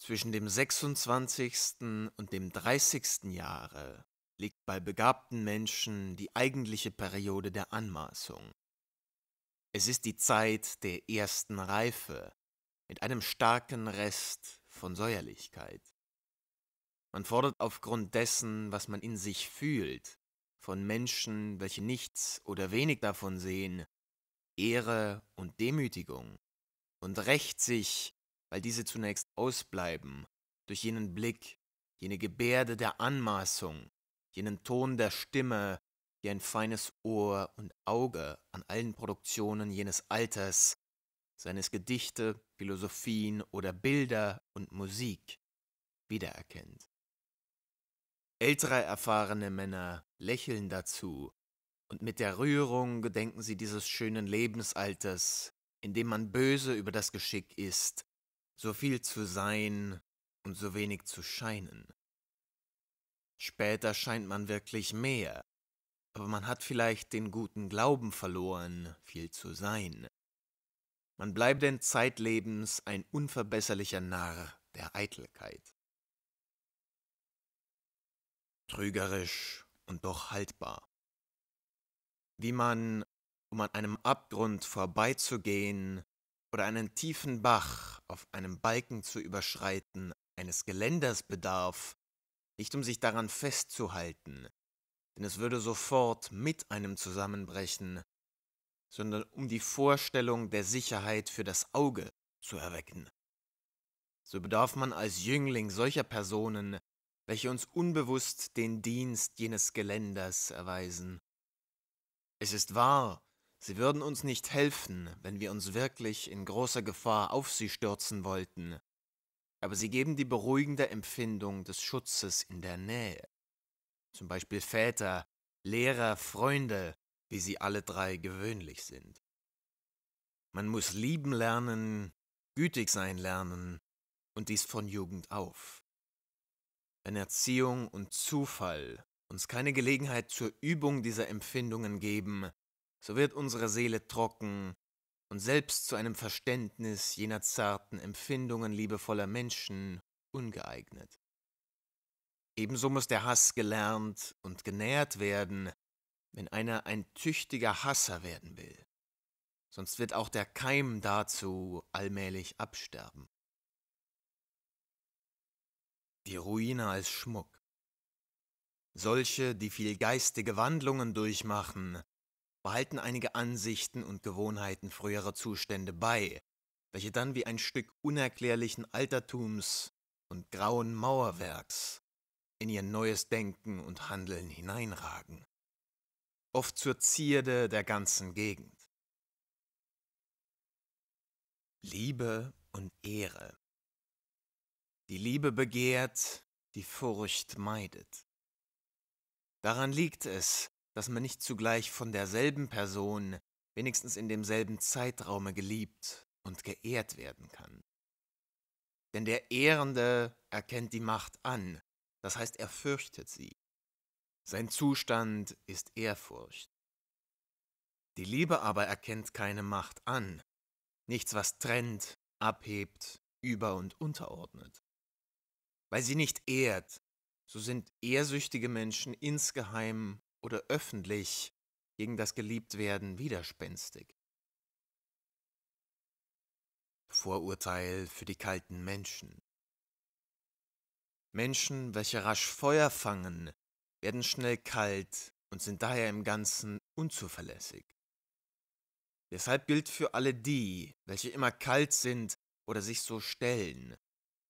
Zwischen dem 26. und dem 30. Jahre liegt bei begabten Menschen die eigentliche Periode der Anmaßung. Es ist die Zeit der ersten Reife, mit einem starken Rest von Säuerlichkeit. Man fordert aufgrund dessen, was man in sich fühlt, von Menschen, welche nichts oder wenig davon sehen, Ehre und Demütigung und rächt sich, weil diese zunächst ausbleiben, durch jenen Blick, jene Gebärde der Anmaßung, jenen Ton der Stimme, die ein feines Ohr und Auge an allen Produktionen jenes Alters seien es Gedichte, Philosophien oder Bilder und Musik, wiedererkennt. Ältere erfahrene Männer lächeln dazu, und mit der Rührung gedenken sie dieses schönen Lebensalters, in dem man böse über das Geschick ist, so viel zu sein und so wenig zu scheinen. Später scheint man wirklich mehr, aber man hat vielleicht den guten Glauben verloren, viel zu sein, man bleibt denn zeitlebens ein unverbesserlicher Narr der Eitelkeit. Trügerisch und doch haltbar. Wie man, um an einem Abgrund vorbeizugehen oder einen tiefen Bach auf einem Balken zu überschreiten, eines Geländers bedarf, nicht um sich daran festzuhalten, denn es würde sofort mit einem zusammenbrechen sondern um die Vorstellung der Sicherheit für das Auge zu erwecken. So bedarf man als Jüngling solcher Personen, welche uns unbewusst den Dienst jenes Geländers erweisen. Es ist wahr, sie würden uns nicht helfen, wenn wir uns wirklich in großer Gefahr auf sie stürzen wollten, aber sie geben die beruhigende Empfindung des Schutzes in der Nähe. Zum Beispiel Väter, Lehrer, Freunde, wie sie alle drei gewöhnlich sind. Man muss lieben lernen, gütig sein lernen und dies von Jugend auf. Wenn Erziehung und Zufall uns keine Gelegenheit zur Übung dieser Empfindungen geben, so wird unsere Seele trocken und selbst zu einem Verständnis jener zarten Empfindungen liebevoller Menschen ungeeignet. Ebenso muss der Hass gelernt und genährt werden, wenn einer ein tüchtiger Hasser werden will. Sonst wird auch der Keim dazu allmählich absterben. Die Ruine als Schmuck. Solche, die viel geistige Wandlungen durchmachen, behalten einige Ansichten und Gewohnheiten früherer Zustände bei, welche dann wie ein Stück unerklärlichen Altertums und grauen Mauerwerks in ihr neues Denken und Handeln hineinragen oft zur Zierde der ganzen Gegend. Liebe und Ehre. Die Liebe begehrt, die Furcht meidet. Daran liegt es, dass man nicht zugleich von derselben Person, wenigstens in demselben Zeitraume geliebt und geehrt werden kann. Denn der Ehrende erkennt die Macht an, das heißt er fürchtet sie. Sein Zustand ist Ehrfurcht. Die Liebe aber erkennt keine Macht an, nichts, was trennt, abhebt, über und unterordnet. Weil sie nicht ehrt, so sind ehrsüchtige Menschen insgeheim oder öffentlich gegen das Geliebtwerden widerspenstig. Vorurteil für die kalten Menschen. Menschen, welche rasch Feuer fangen, werden schnell kalt und sind daher im Ganzen unzuverlässig. Deshalb gilt für alle die, welche immer kalt sind oder sich so stellen,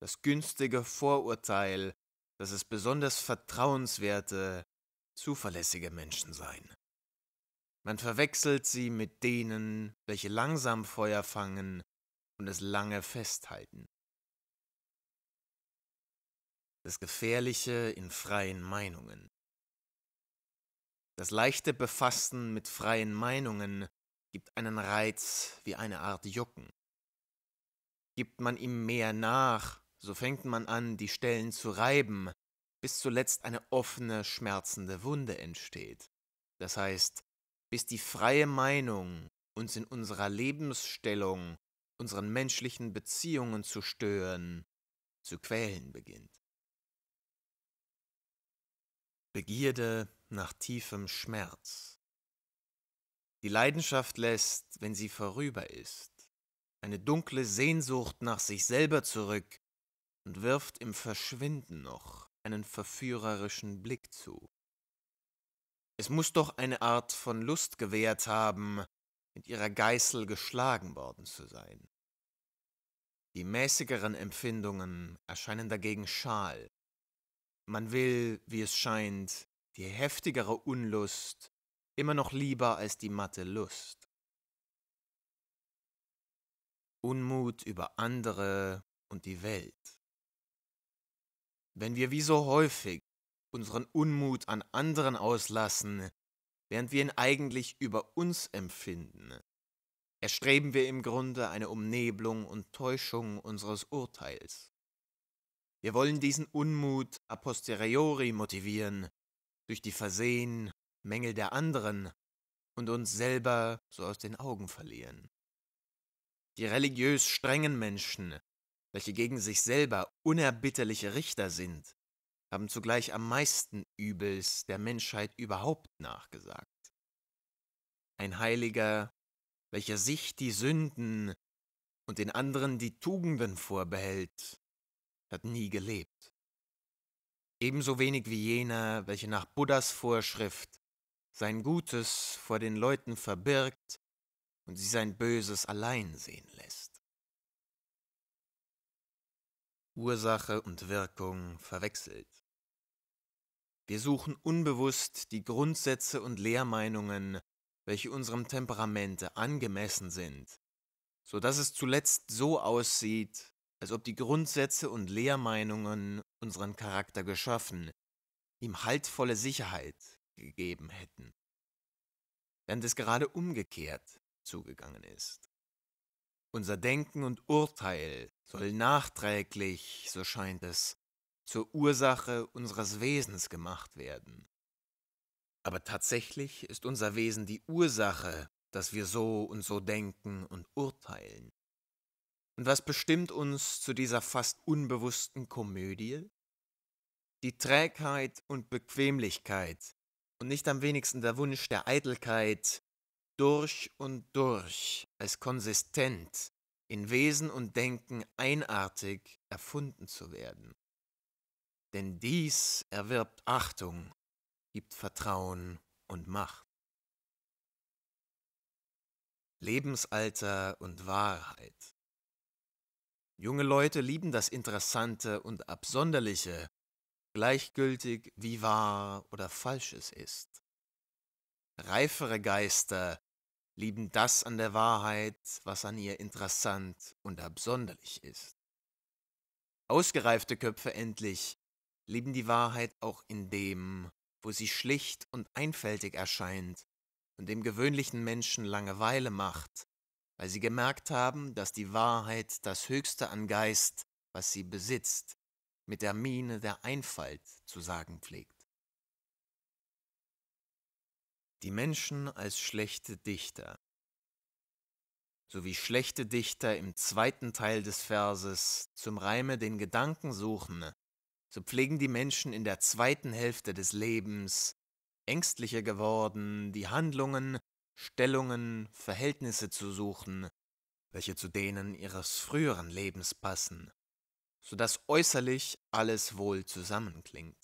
das günstige Vorurteil, dass es besonders vertrauenswerte, zuverlässige Menschen seien. Man verwechselt sie mit denen, welche langsam Feuer fangen und es lange festhalten. Das Gefährliche in freien Meinungen. Das leichte Befassen mit freien Meinungen gibt einen Reiz wie eine Art Jucken. Gibt man ihm mehr nach, so fängt man an, die Stellen zu reiben, bis zuletzt eine offene, schmerzende Wunde entsteht. Das heißt, bis die freie Meinung uns in unserer Lebensstellung, unseren menschlichen Beziehungen zu stören, zu quälen beginnt. Begierde nach tiefem Schmerz. Die Leidenschaft lässt, wenn sie vorüber ist, eine dunkle Sehnsucht nach sich selber zurück und wirft im Verschwinden noch einen verführerischen Blick zu. Es muss doch eine Art von Lust gewährt haben, mit ihrer Geißel geschlagen worden zu sein. Die mäßigeren Empfindungen erscheinen dagegen schal. Man will, wie es scheint, die heftigere Unlust immer noch lieber als die matte Lust. Unmut über andere und die Welt. Wenn wir wie so häufig unseren Unmut an anderen auslassen, während wir ihn eigentlich über uns empfinden, erstreben wir im Grunde eine Umnebelung und Täuschung unseres Urteils. Wir wollen diesen Unmut a posteriori motivieren durch die Versehen, Mängel der anderen und uns selber so aus den Augen verlieren. Die religiös strengen Menschen, welche gegen sich selber unerbitterliche Richter sind, haben zugleich am meisten Übels der Menschheit überhaupt nachgesagt. Ein Heiliger, welcher sich die Sünden und den anderen die Tugenden vorbehält, hat nie gelebt ebenso wenig wie jener, welche nach Buddhas Vorschrift sein Gutes vor den Leuten verbirgt und sie sein Böses allein sehen lässt. Ursache und Wirkung verwechselt. Wir suchen unbewusst die Grundsätze und Lehrmeinungen, welche unserem Temperamente angemessen sind, so dass es zuletzt so aussieht, als ob die Grundsätze und Lehrmeinungen unseren Charakter geschaffen, ihm haltvolle Sicherheit gegeben hätten, während es gerade umgekehrt zugegangen ist. Unser Denken und Urteil soll nachträglich, so scheint es, zur Ursache unseres Wesens gemacht werden. Aber tatsächlich ist unser Wesen die Ursache, dass wir so und so denken und urteilen. Und was bestimmt uns zu dieser fast unbewussten Komödie? Die Trägheit und Bequemlichkeit und nicht am wenigsten der Wunsch der Eitelkeit, durch und durch als konsistent in Wesen und Denken einartig erfunden zu werden. Denn dies erwirbt Achtung, gibt Vertrauen und Macht. Lebensalter und Wahrheit. Junge Leute lieben das Interessante und Absonderliche, gleichgültig wie wahr oder falsch es ist. Reifere Geister lieben das an der Wahrheit, was an ihr interessant und absonderlich ist. Ausgereifte Köpfe endlich lieben die Wahrheit auch in dem, wo sie schlicht und einfältig erscheint und dem gewöhnlichen Menschen Langeweile macht weil sie gemerkt haben, dass die Wahrheit das Höchste an Geist, was sie besitzt, mit der Miene der Einfalt zu sagen pflegt. Die Menschen als schlechte Dichter, so wie schlechte Dichter im zweiten Teil des Verses zum Reime den Gedanken suchen, so pflegen die Menschen in der zweiten Hälfte des Lebens, ängstlicher geworden, die Handlungen Stellungen, Verhältnisse zu suchen, welche zu denen ihres früheren Lebens passen, so dass äußerlich alles wohl zusammenklingt.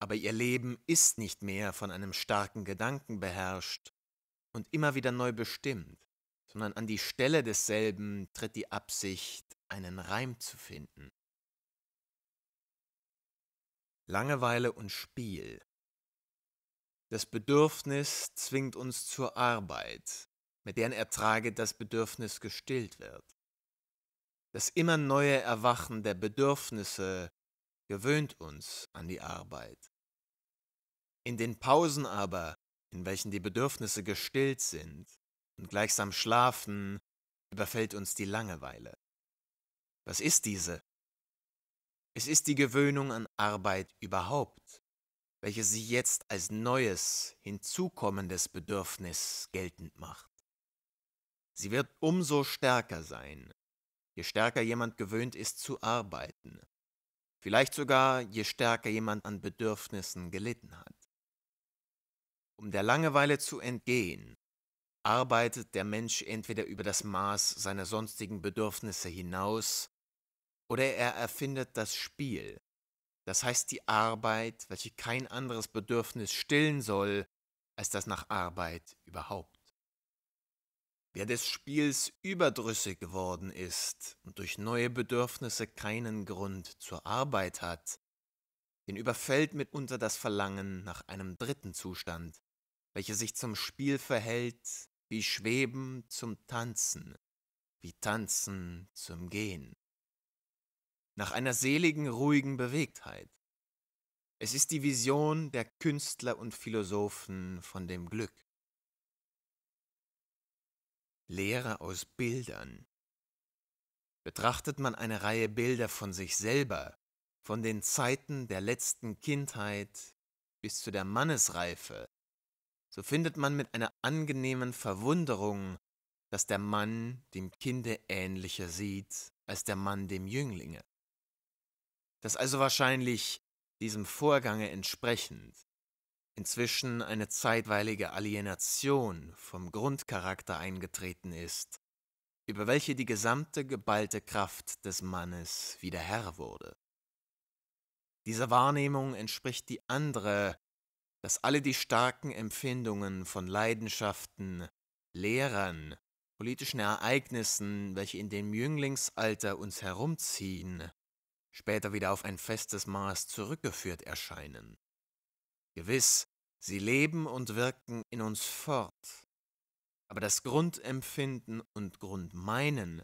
Aber ihr Leben ist nicht mehr von einem starken Gedanken beherrscht und immer wieder neu bestimmt, sondern an die Stelle desselben tritt die Absicht, einen Reim zu finden. Langeweile und Spiel das Bedürfnis zwingt uns zur Arbeit, mit deren Ertrage das Bedürfnis gestillt wird. Das immer neue Erwachen der Bedürfnisse gewöhnt uns an die Arbeit. In den Pausen aber, in welchen die Bedürfnisse gestillt sind und gleichsam schlafen, überfällt uns die Langeweile. Was ist diese? Es ist die Gewöhnung an Arbeit überhaupt welches sie jetzt als neues, hinzukommendes Bedürfnis geltend macht. Sie wird umso stärker sein, je stärker jemand gewöhnt ist zu arbeiten, vielleicht sogar je stärker jemand an Bedürfnissen gelitten hat. Um der Langeweile zu entgehen, arbeitet der Mensch entweder über das Maß seiner sonstigen Bedürfnisse hinaus, oder er erfindet das Spiel, das heißt die Arbeit, welche kein anderes Bedürfnis stillen soll als das nach Arbeit überhaupt. Wer des Spiels überdrüssig geworden ist und durch neue Bedürfnisse keinen Grund zur Arbeit hat, den überfällt mitunter das Verlangen nach einem dritten Zustand, welcher sich zum Spiel verhält, wie Schweben zum Tanzen, wie Tanzen zum Gehen nach einer seligen, ruhigen Bewegtheit. Es ist die Vision der Künstler und Philosophen von dem Glück. Lehre aus Bildern. Betrachtet man eine Reihe Bilder von sich selber, von den Zeiten der letzten Kindheit bis zu der Mannesreife, so findet man mit einer angenehmen Verwunderung, dass der Mann dem Kinde ähnlicher sieht als der Mann dem Jünglinge dass also wahrscheinlich diesem Vorgange entsprechend inzwischen eine zeitweilige Alienation vom Grundcharakter eingetreten ist, über welche die gesamte geballte Kraft des Mannes wieder Herr wurde. Dieser Wahrnehmung entspricht die andere, dass alle die starken Empfindungen von Leidenschaften, Lehrern, politischen Ereignissen, welche in dem Jünglingsalter uns herumziehen, später wieder auf ein festes Maß zurückgeführt erscheinen. Gewiss, sie leben und wirken in uns fort. Aber das Grundempfinden und Grundmeinen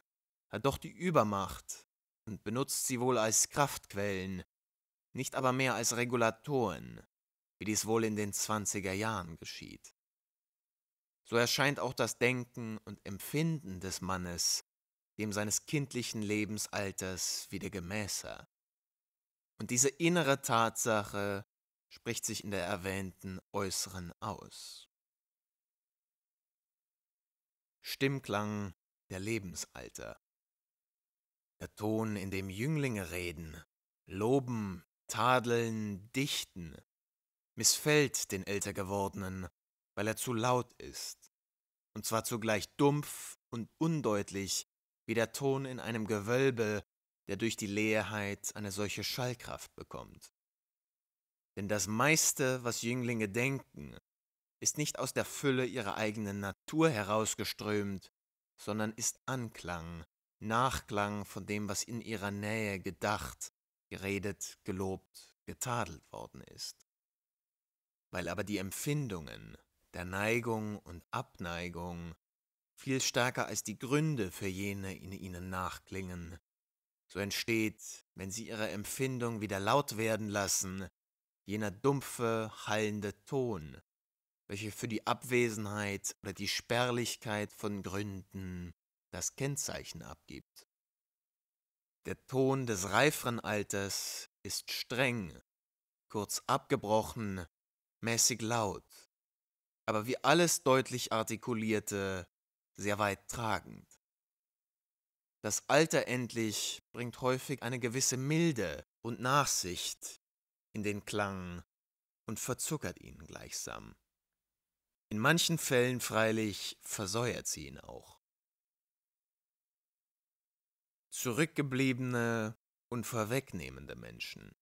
hat doch die Übermacht und benutzt sie wohl als Kraftquellen, nicht aber mehr als Regulatoren, wie dies wohl in den 20er Jahren geschieht. So erscheint auch das Denken und Empfinden des Mannes dem seines kindlichen Lebensalters wieder gemäßer. Und diese innere Tatsache spricht sich in der erwähnten äußeren aus. Stimmklang der Lebensalter. Der Ton, in dem Jünglinge reden, loben, tadeln, dichten, missfällt den Ältergewordenen, weil er zu laut ist, und zwar zugleich dumpf und undeutlich, wie der Ton in einem Gewölbe, der durch die Leerheit eine solche Schallkraft bekommt. Denn das meiste, was Jünglinge denken, ist nicht aus der Fülle ihrer eigenen Natur herausgeströmt, sondern ist Anklang, Nachklang von dem, was in ihrer Nähe gedacht, geredet, gelobt, getadelt worden ist. Weil aber die Empfindungen der Neigung und Abneigung viel stärker als die Gründe für jene in ihnen nachklingen. So entsteht, wenn sie ihre Empfindung wieder laut werden lassen, jener dumpfe, hallende Ton, welcher für die Abwesenheit oder die Spärlichkeit von Gründen das Kennzeichen abgibt. Der Ton des reiferen Alters ist streng, kurz abgebrochen, mäßig laut, aber wie alles deutlich artikulierte, sehr weit tragend. Das Alter endlich bringt häufig eine gewisse Milde und Nachsicht in den Klang und verzuckert ihn gleichsam. In manchen Fällen freilich versäuert sie ihn auch. Zurückgebliebene und vorwegnehmende Menschen.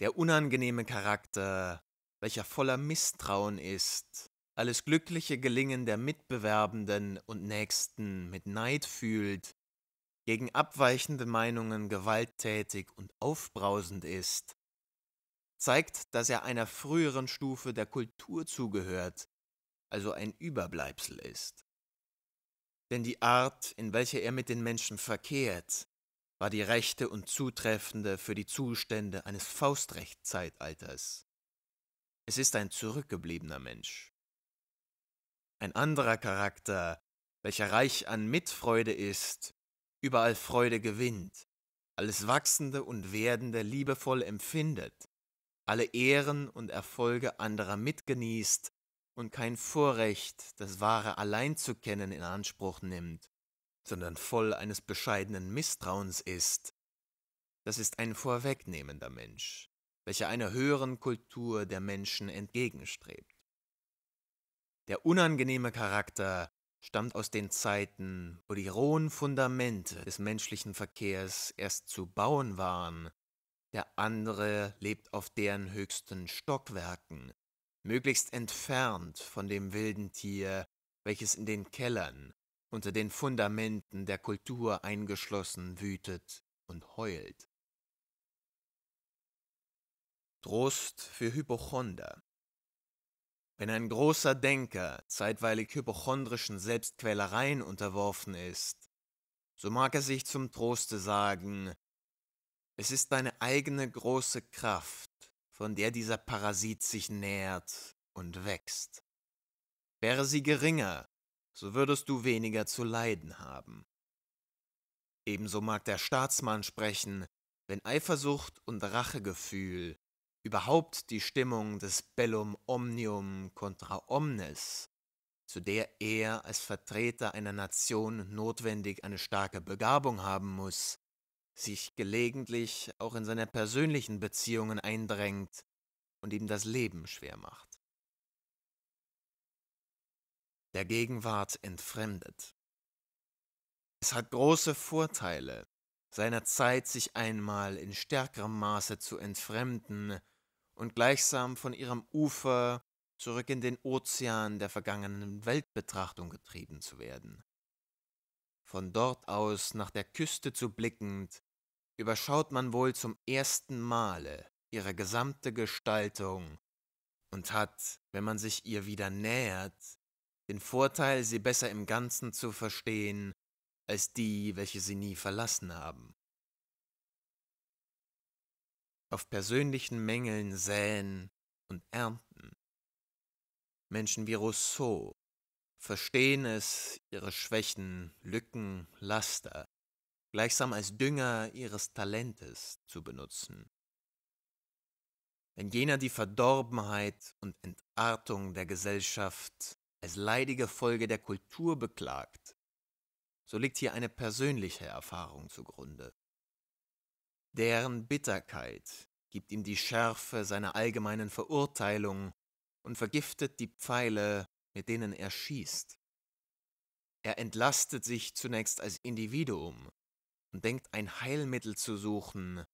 Der unangenehme Charakter, welcher voller Misstrauen ist alles glückliche Gelingen der Mitbewerbenden und Nächsten mit Neid fühlt, gegen abweichende Meinungen gewalttätig und aufbrausend ist, zeigt, dass er einer früheren Stufe der Kultur zugehört, also ein Überbleibsel ist. Denn die Art, in welcher er mit den Menschen verkehrt, war die rechte und zutreffende für die Zustände eines Faustrechtzeitalters. Es ist ein zurückgebliebener Mensch ein anderer Charakter, welcher reich an Mitfreude ist, überall Freude gewinnt, alles Wachsende und Werdende liebevoll empfindet, alle Ehren und Erfolge anderer mitgenießt und kein Vorrecht, das wahre allein zu kennen, in Anspruch nimmt, sondern voll eines bescheidenen Misstrauens ist, das ist ein vorwegnehmender Mensch, welcher einer höheren Kultur der Menschen entgegenstrebt. Der unangenehme Charakter stammt aus den Zeiten, wo die rohen Fundamente des menschlichen Verkehrs erst zu bauen waren. Der andere lebt auf deren höchsten Stockwerken, möglichst entfernt von dem wilden Tier, welches in den Kellern, unter den Fundamenten der Kultur eingeschlossen wütet und heult. Trost für Hypochonder wenn ein großer Denker zeitweilig hypochondrischen Selbstquälereien unterworfen ist, so mag er sich zum Troste sagen, es ist deine eigene große Kraft, von der dieser Parasit sich nährt und wächst. Wäre sie geringer, so würdest du weniger zu leiden haben. Ebenso mag der Staatsmann sprechen, wenn Eifersucht und Rachegefühl überhaupt die Stimmung des Bellum Omnium contra Omnes, zu der er als Vertreter einer Nation notwendig eine starke Begabung haben muss, sich gelegentlich auch in seine persönlichen Beziehungen eindrängt und ihm das Leben schwer macht. Der Gegenwart entfremdet. Es hat große Vorteile, seiner Zeit sich einmal in stärkerem Maße zu entfremden, und gleichsam von ihrem Ufer zurück in den Ozean der vergangenen Weltbetrachtung getrieben zu werden. Von dort aus nach der Küste zu blickend, überschaut man wohl zum ersten Male ihre gesamte Gestaltung und hat, wenn man sich ihr wieder nähert, den Vorteil, sie besser im Ganzen zu verstehen, als die, welche sie nie verlassen haben auf persönlichen Mängeln säen und ernten. Menschen wie Rousseau verstehen es, ihre Schwächen, Lücken, Laster gleichsam als Dünger ihres Talentes zu benutzen. Wenn jener die Verdorbenheit und Entartung der Gesellschaft als leidige Folge der Kultur beklagt, so liegt hier eine persönliche Erfahrung zugrunde. Deren Bitterkeit gibt ihm die Schärfe seiner allgemeinen Verurteilung und vergiftet die Pfeile, mit denen er schießt. Er entlastet sich zunächst als Individuum und denkt ein Heilmittel zu suchen,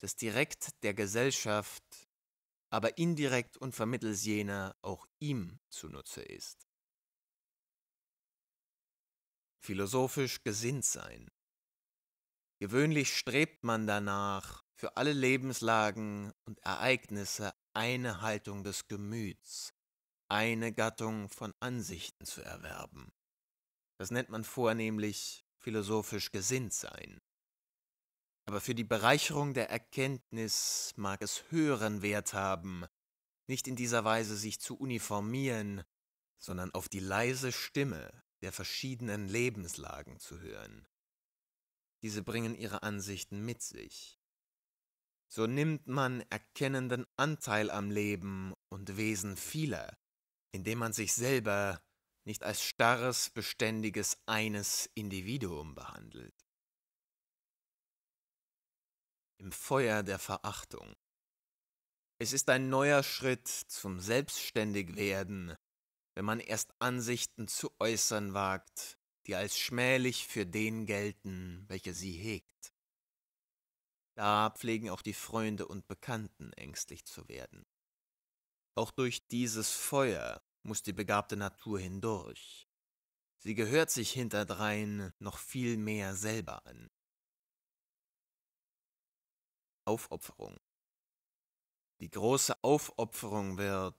das direkt der Gesellschaft, aber indirekt und vermittels jener auch ihm zunutze ist. Philosophisch gesinnt sein Gewöhnlich strebt man danach, für alle Lebenslagen und Ereignisse eine Haltung des Gemüts, eine Gattung von Ansichten zu erwerben. Das nennt man vornehmlich philosophisch gesinnt sein. Aber für die Bereicherung der Erkenntnis mag es höheren Wert haben, nicht in dieser Weise sich zu uniformieren, sondern auf die leise Stimme der verschiedenen Lebenslagen zu hören diese bringen ihre Ansichten mit sich. So nimmt man erkennenden Anteil am Leben und Wesen vieler, indem man sich selber nicht als starres, beständiges eines Individuum behandelt. Im Feuer der Verachtung. Es ist ein neuer Schritt zum Selbstständigwerden, wenn man erst Ansichten zu äußern wagt, die als schmählich für den gelten, welcher sie hegt. Da pflegen auch die Freunde und Bekannten ängstlich zu werden. Auch durch dieses Feuer muss die begabte Natur hindurch. Sie gehört sich hinterdrein noch viel mehr selber an. Aufopferung. Die große Aufopferung wird,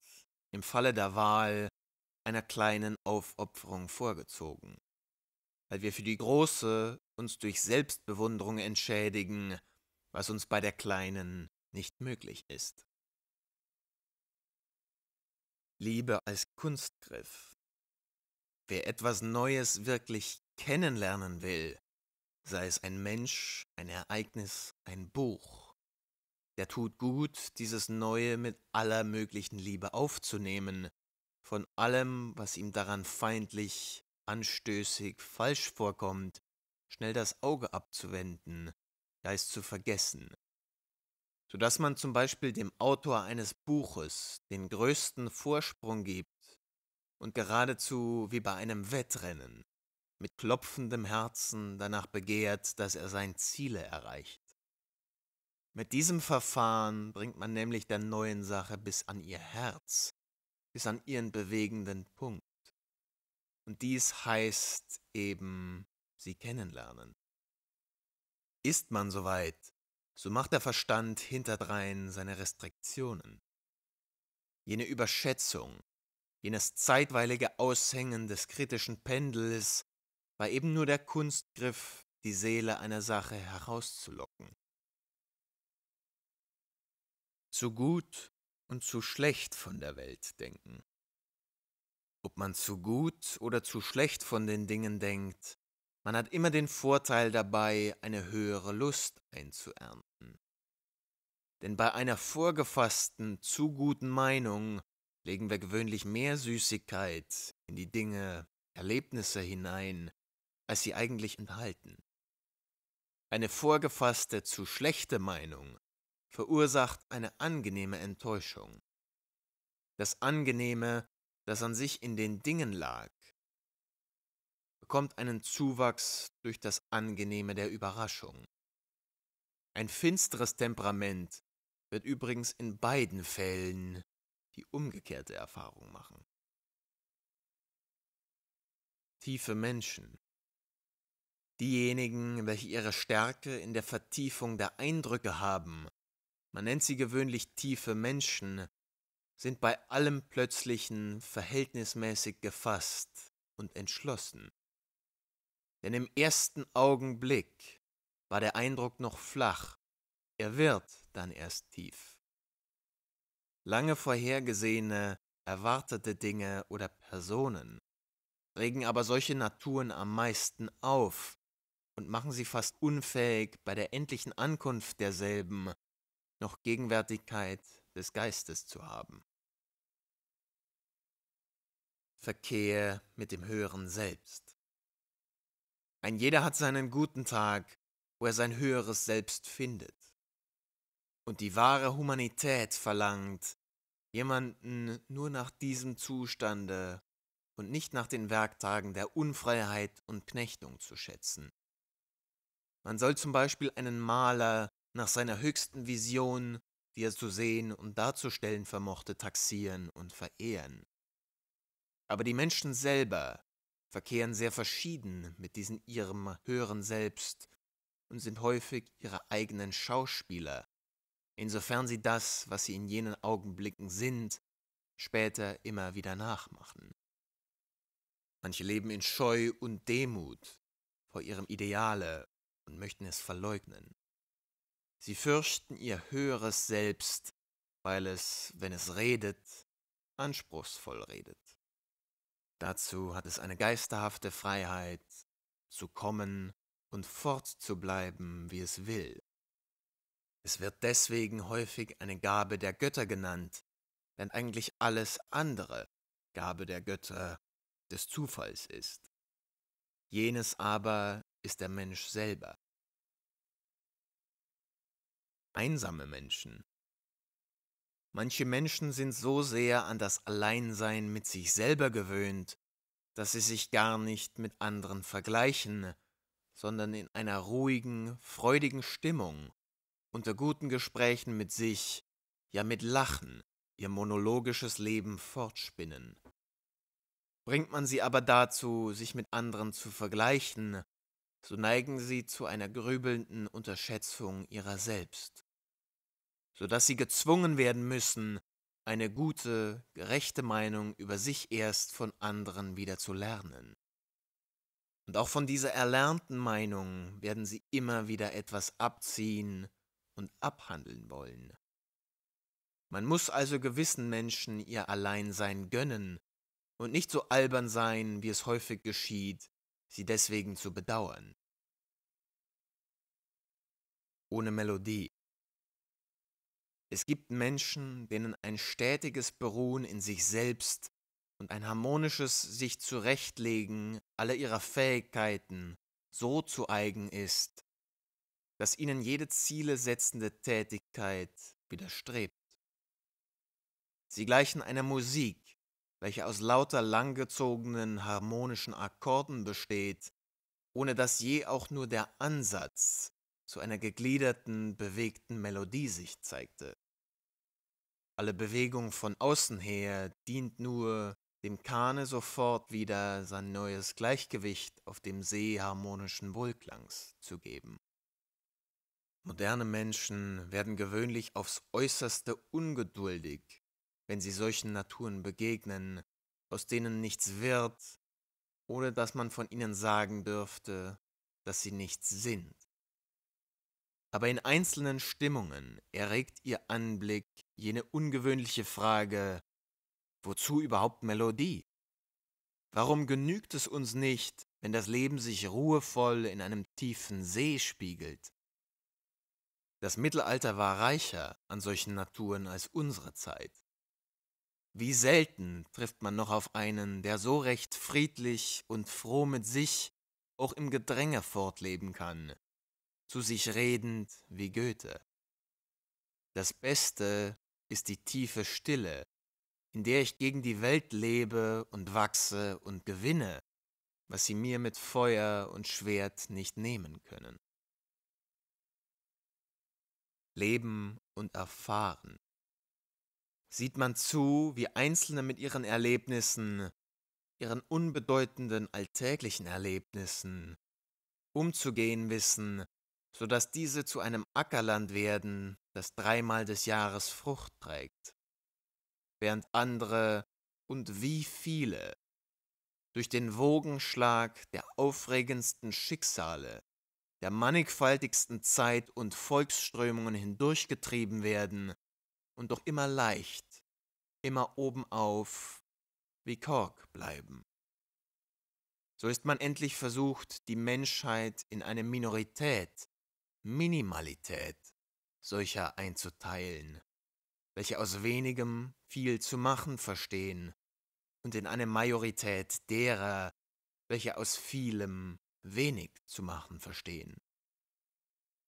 im Falle der Wahl, einer kleinen Aufopferung vorgezogen weil wir für die große uns durch Selbstbewunderung entschädigen, was uns bei der kleinen nicht möglich ist. Liebe als Kunstgriff. Wer etwas Neues wirklich kennenlernen will, sei es ein Mensch, ein Ereignis, ein Buch, der tut gut, dieses Neue mit aller möglichen Liebe aufzunehmen, von allem, was ihm daran feindlich anstößig, falsch vorkommt, schnell das Auge abzuwenden, ja es zu vergessen. Sodass man zum Beispiel dem Autor eines Buches den größten Vorsprung gibt und geradezu wie bei einem Wettrennen mit klopfendem Herzen danach begehrt, dass er sein Ziele erreicht. Mit diesem Verfahren bringt man nämlich der neuen Sache bis an ihr Herz, bis an ihren bewegenden Punkt. Und dies heißt eben sie kennenlernen. Ist man soweit, so macht der Verstand hinterdrein seine Restriktionen. Jene Überschätzung, jenes zeitweilige Aushängen des kritischen Pendels war eben nur der Kunstgriff, die Seele einer Sache herauszulocken. Zu gut und zu schlecht von der Welt denken. Ob man zu gut oder zu schlecht von den Dingen denkt, man hat immer den Vorteil dabei, eine höhere Lust einzuernten. Denn bei einer vorgefassten, zu guten Meinung legen wir gewöhnlich mehr Süßigkeit in die Dinge, Erlebnisse hinein, als sie eigentlich enthalten. Eine vorgefasste, zu schlechte Meinung verursacht eine angenehme Enttäuschung. Das Angenehme das an sich in den Dingen lag, bekommt einen Zuwachs durch das Angenehme der Überraschung. Ein finsteres Temperament wird übrigens in beiden Fällen die umgekehrte Erfahrung machen. Tiefe Menschen. Diejenigen, welche ihre Stärke in der Vertiefung der Eindrücke haben, man nennt sie gewöhnlich tiefe Menschen, sind bei allem Plötzlichen verhältnismäßig gefasst und entschlossen. Denn im ersten Augenblick war der Eindruck noch flach, er wird dann erst tief. Lange vorhergesehene, erwartete Dinge oder Personen regen aber solche Naturen am meisten auf und machen sie fast unfähig, bei der endlichen Ankunft derselben noch Gegenwärtigkeit des Geistes zu haben. Verkehr mit dem höheren Selbst. Ein jeder hat seinen guten Tag, wo er sein höheres Selbst findet. Und die wahre Humanität verlangt, jemanden nur nach diesem Zustande und nicht nach den Werktagen der Unfreiheit und Knechtung zu schätzen. Man soll zum Beispiel einen Maler nach seiner höchsten Vision, die er zu sehen und darzustellen vermochte, taxieren und verehren. Aber die Menschen selber verkehren sehr verschieden mit diesem ihrem höheren Selbst und sind häufig ihre eigenen Schauspieler, insofern sie das, was sie in jenen Augenblicken sind, später immer wieder nachmachen. Manche leben in Scheu und Demut vor ihrem Ideale und möchten es verleugnen. Sie fürchten ihr höheres Selbst, weil es, wenn es redet, anspruchsvoll redet. Dazu hat es eine geisterhafte Freiheit, zu kommen und fortzubleiben, wie es will. Es wird deswegen häufig eine Gabe der Götter genannt, denn eigentlich alles andere Gabe der Götter des Zufalls ist. Jenes aber ist der Mensch selber. Einsame Menschen Manche Menschen sind so sehr an das Alleinsein mit sich selber gewöhnt, dass sie sich gar nicht mit anderen vergleichen, sondern in einer ruhigen, freudigen Stimmung, unter guten Gesprächen mit sich, ja mit Lachen, ihr monologisches Leben fortspinnen. Bringt man sie aber dazu, sich mit anderen zu vergleichen, so neigen sie zu einer grübelnden Unterschätzung ihrer selbst sodass sie gezwungen werden müssen, eine gute, gerechte Meinung über sich erst von anderen wieder zu lernen. Und auch von dieser erlernten Meinung werden sie immer wieder etwas abziehen und abhandeln wollen. Man muss also gewissen Menschen ihr Alleinsein gönnen und nicht so albern sein, wie es häufig geschieht, sie deswegen zu bedauern. Ohne Melodie. Es gibt Menschen, denen ein stetiges Beruhen in sich selbst und ein harmonisches sich zurechtlegen aller ihrer Fähigkeiten so zu eigen ist, dass ihnen jede Ziele setzende Tätigkeit widerstrebt. Sie gleichen einer Musik, welche aus lauter langgezogenen harmonischen Akkorden besteht, ohne dass je auch nur der Ansatz zu einer gegliederten, bewegten Melodie sich zeigte. Alle Bewegung von außen her dient nur, dem Kahne sofort wieder sein neues Gleichgewicht auf dem See harmonischen Wohlklangs zu geben. Moderne Menschen werden gewöhnlich aufs äußerste ungeduldig, wenn sie solchen Naturen begegnen, aus denen nichts wird, ohne dass man von ihnen sagen dürfte, dass sie nichts sind. Aber in einzelnen Stimmungen erregt ihr Anblick jene ungewöhnliche Frage, wozu überhaupt Melodie? Warum genügt es uns nicht, wenn das Leben sich ruhevoll in einem tiefen See spiegelt? Das Mittelalter war reicher an solchen Naturen als unsere Zeit. Wie selten trifft man noch auf einen, der so recht friedlich und froh mit sich auch im Gedränge fortleben kann, zu sich redend wie Goethe. Das Beste ist die tiefe Stille, in der ich gegen die Welt lebe und wachse und gewinne, was sie mir mit Feuer und Schwert nicht nehmen können. Leben und erfahren. Sieht man zu, wie Einzelne mit ihren Erlebnissen, ihren unbedeutenden alltäglichen Erlebnissen, umzugehen wissen, so dass diese zu einem Ackerland werden, das dreimal des Jahres Frucht trägt, während andere und wie viele durch den Wogenschlag der aufregendsten Schicksale, der mannigfaltigsten Zeit und Volksströmungen hindurchgetrieben werden und doch immer leicht, immer obenauf wie Kork bleiben. So ist man endlich versucht, die Menschheit in eine Minorität Minimalität solcher einzuteilen, welche aus wenigem viel zu machen verstehen und in eine Majorität derer, welche aus vielem wenig zu machen verstehen.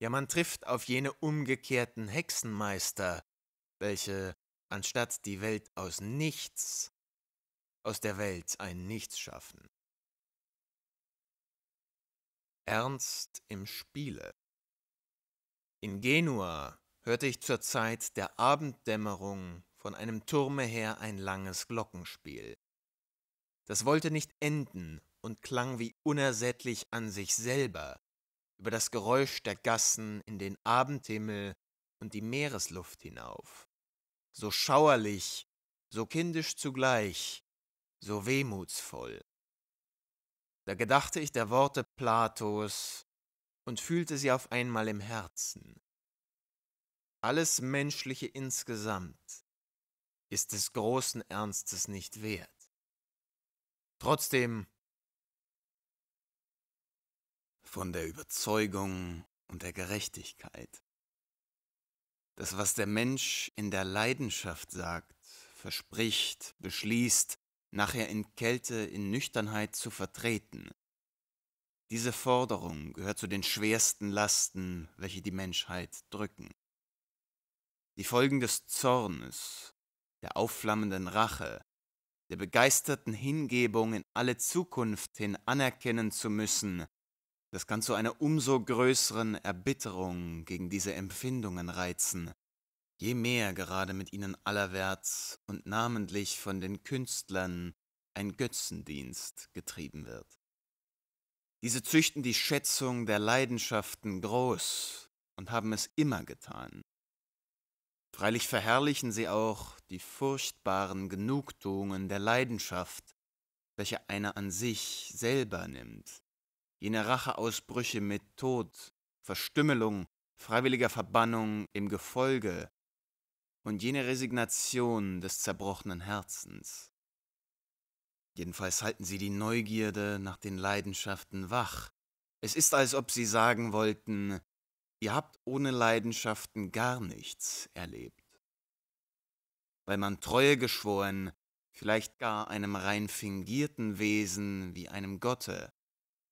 Ja, man trifft auf jene umgekehrten Hexenmeister, welche, anstatt die Welt aus nichts, aus der Welt ein Nichts schaffen. Ernst im Spiele. In Genua hörte ich zur Zeit der Abenddämmerung von einem Turme her ein langes Glockenspiel. Das wollte nicht enden und klang wie unersättlich an sich selber, über das Geräusch der Gassen in den Abendhimmel und die Meeresluft hinauf. So schauerlich, so kindisch zugleich, so wehmutsvoll. Da gedachte ich der Worte Platos und fühlte sie auf einmal im Herzen. Alles Menschliche insgesamt ist des großen Ernstes nicht wert. Trotzdem, von der Überzeugung und der Gerechtigkeit, das, was der Mensch in der Leidenschaft sagt, verspricht, beschließt, nachher in Kälte, in Nüchternheit zu vertreten, diese Forderung gehört zu den schwersten Lasten, welche die Menschheit drücken. Die Folgen des Zornes, der aufflammenden Rache, der begeisterten Hingebung in alle Zukunft hin anerkennen zu müssen, das kann zu einer umso größeren Erbitterung gegen diese Empfindungen reizen, je mehr gerade mit ihnen allerwärts und namentlich von den Künstlern ein Götzendienst getrieben wird. Diese züchten die Schätzung der Leidenschaften groß und haben es immer getan. Freilich verherrlichen sie auch die furchtbaren Genugtuungen der Leidenschaft, welche einer an sich selber nimmt, jene Racheausbrüche mit Tod, Verstümmelung, freiwilliger Verbannung im Gefolge und jene Resignation des zerbrochenen Herzens. Jedenfalls halten sie die Neugierde nach den Leidenschaften wach. Es ist, als ob sie sagen wollten, ihr habt ohne Leidenschaften gar nichts erlebt. Weil man Treue geschworen, vielleicht gar einem rein fingierten Wesen wie einem Gotte,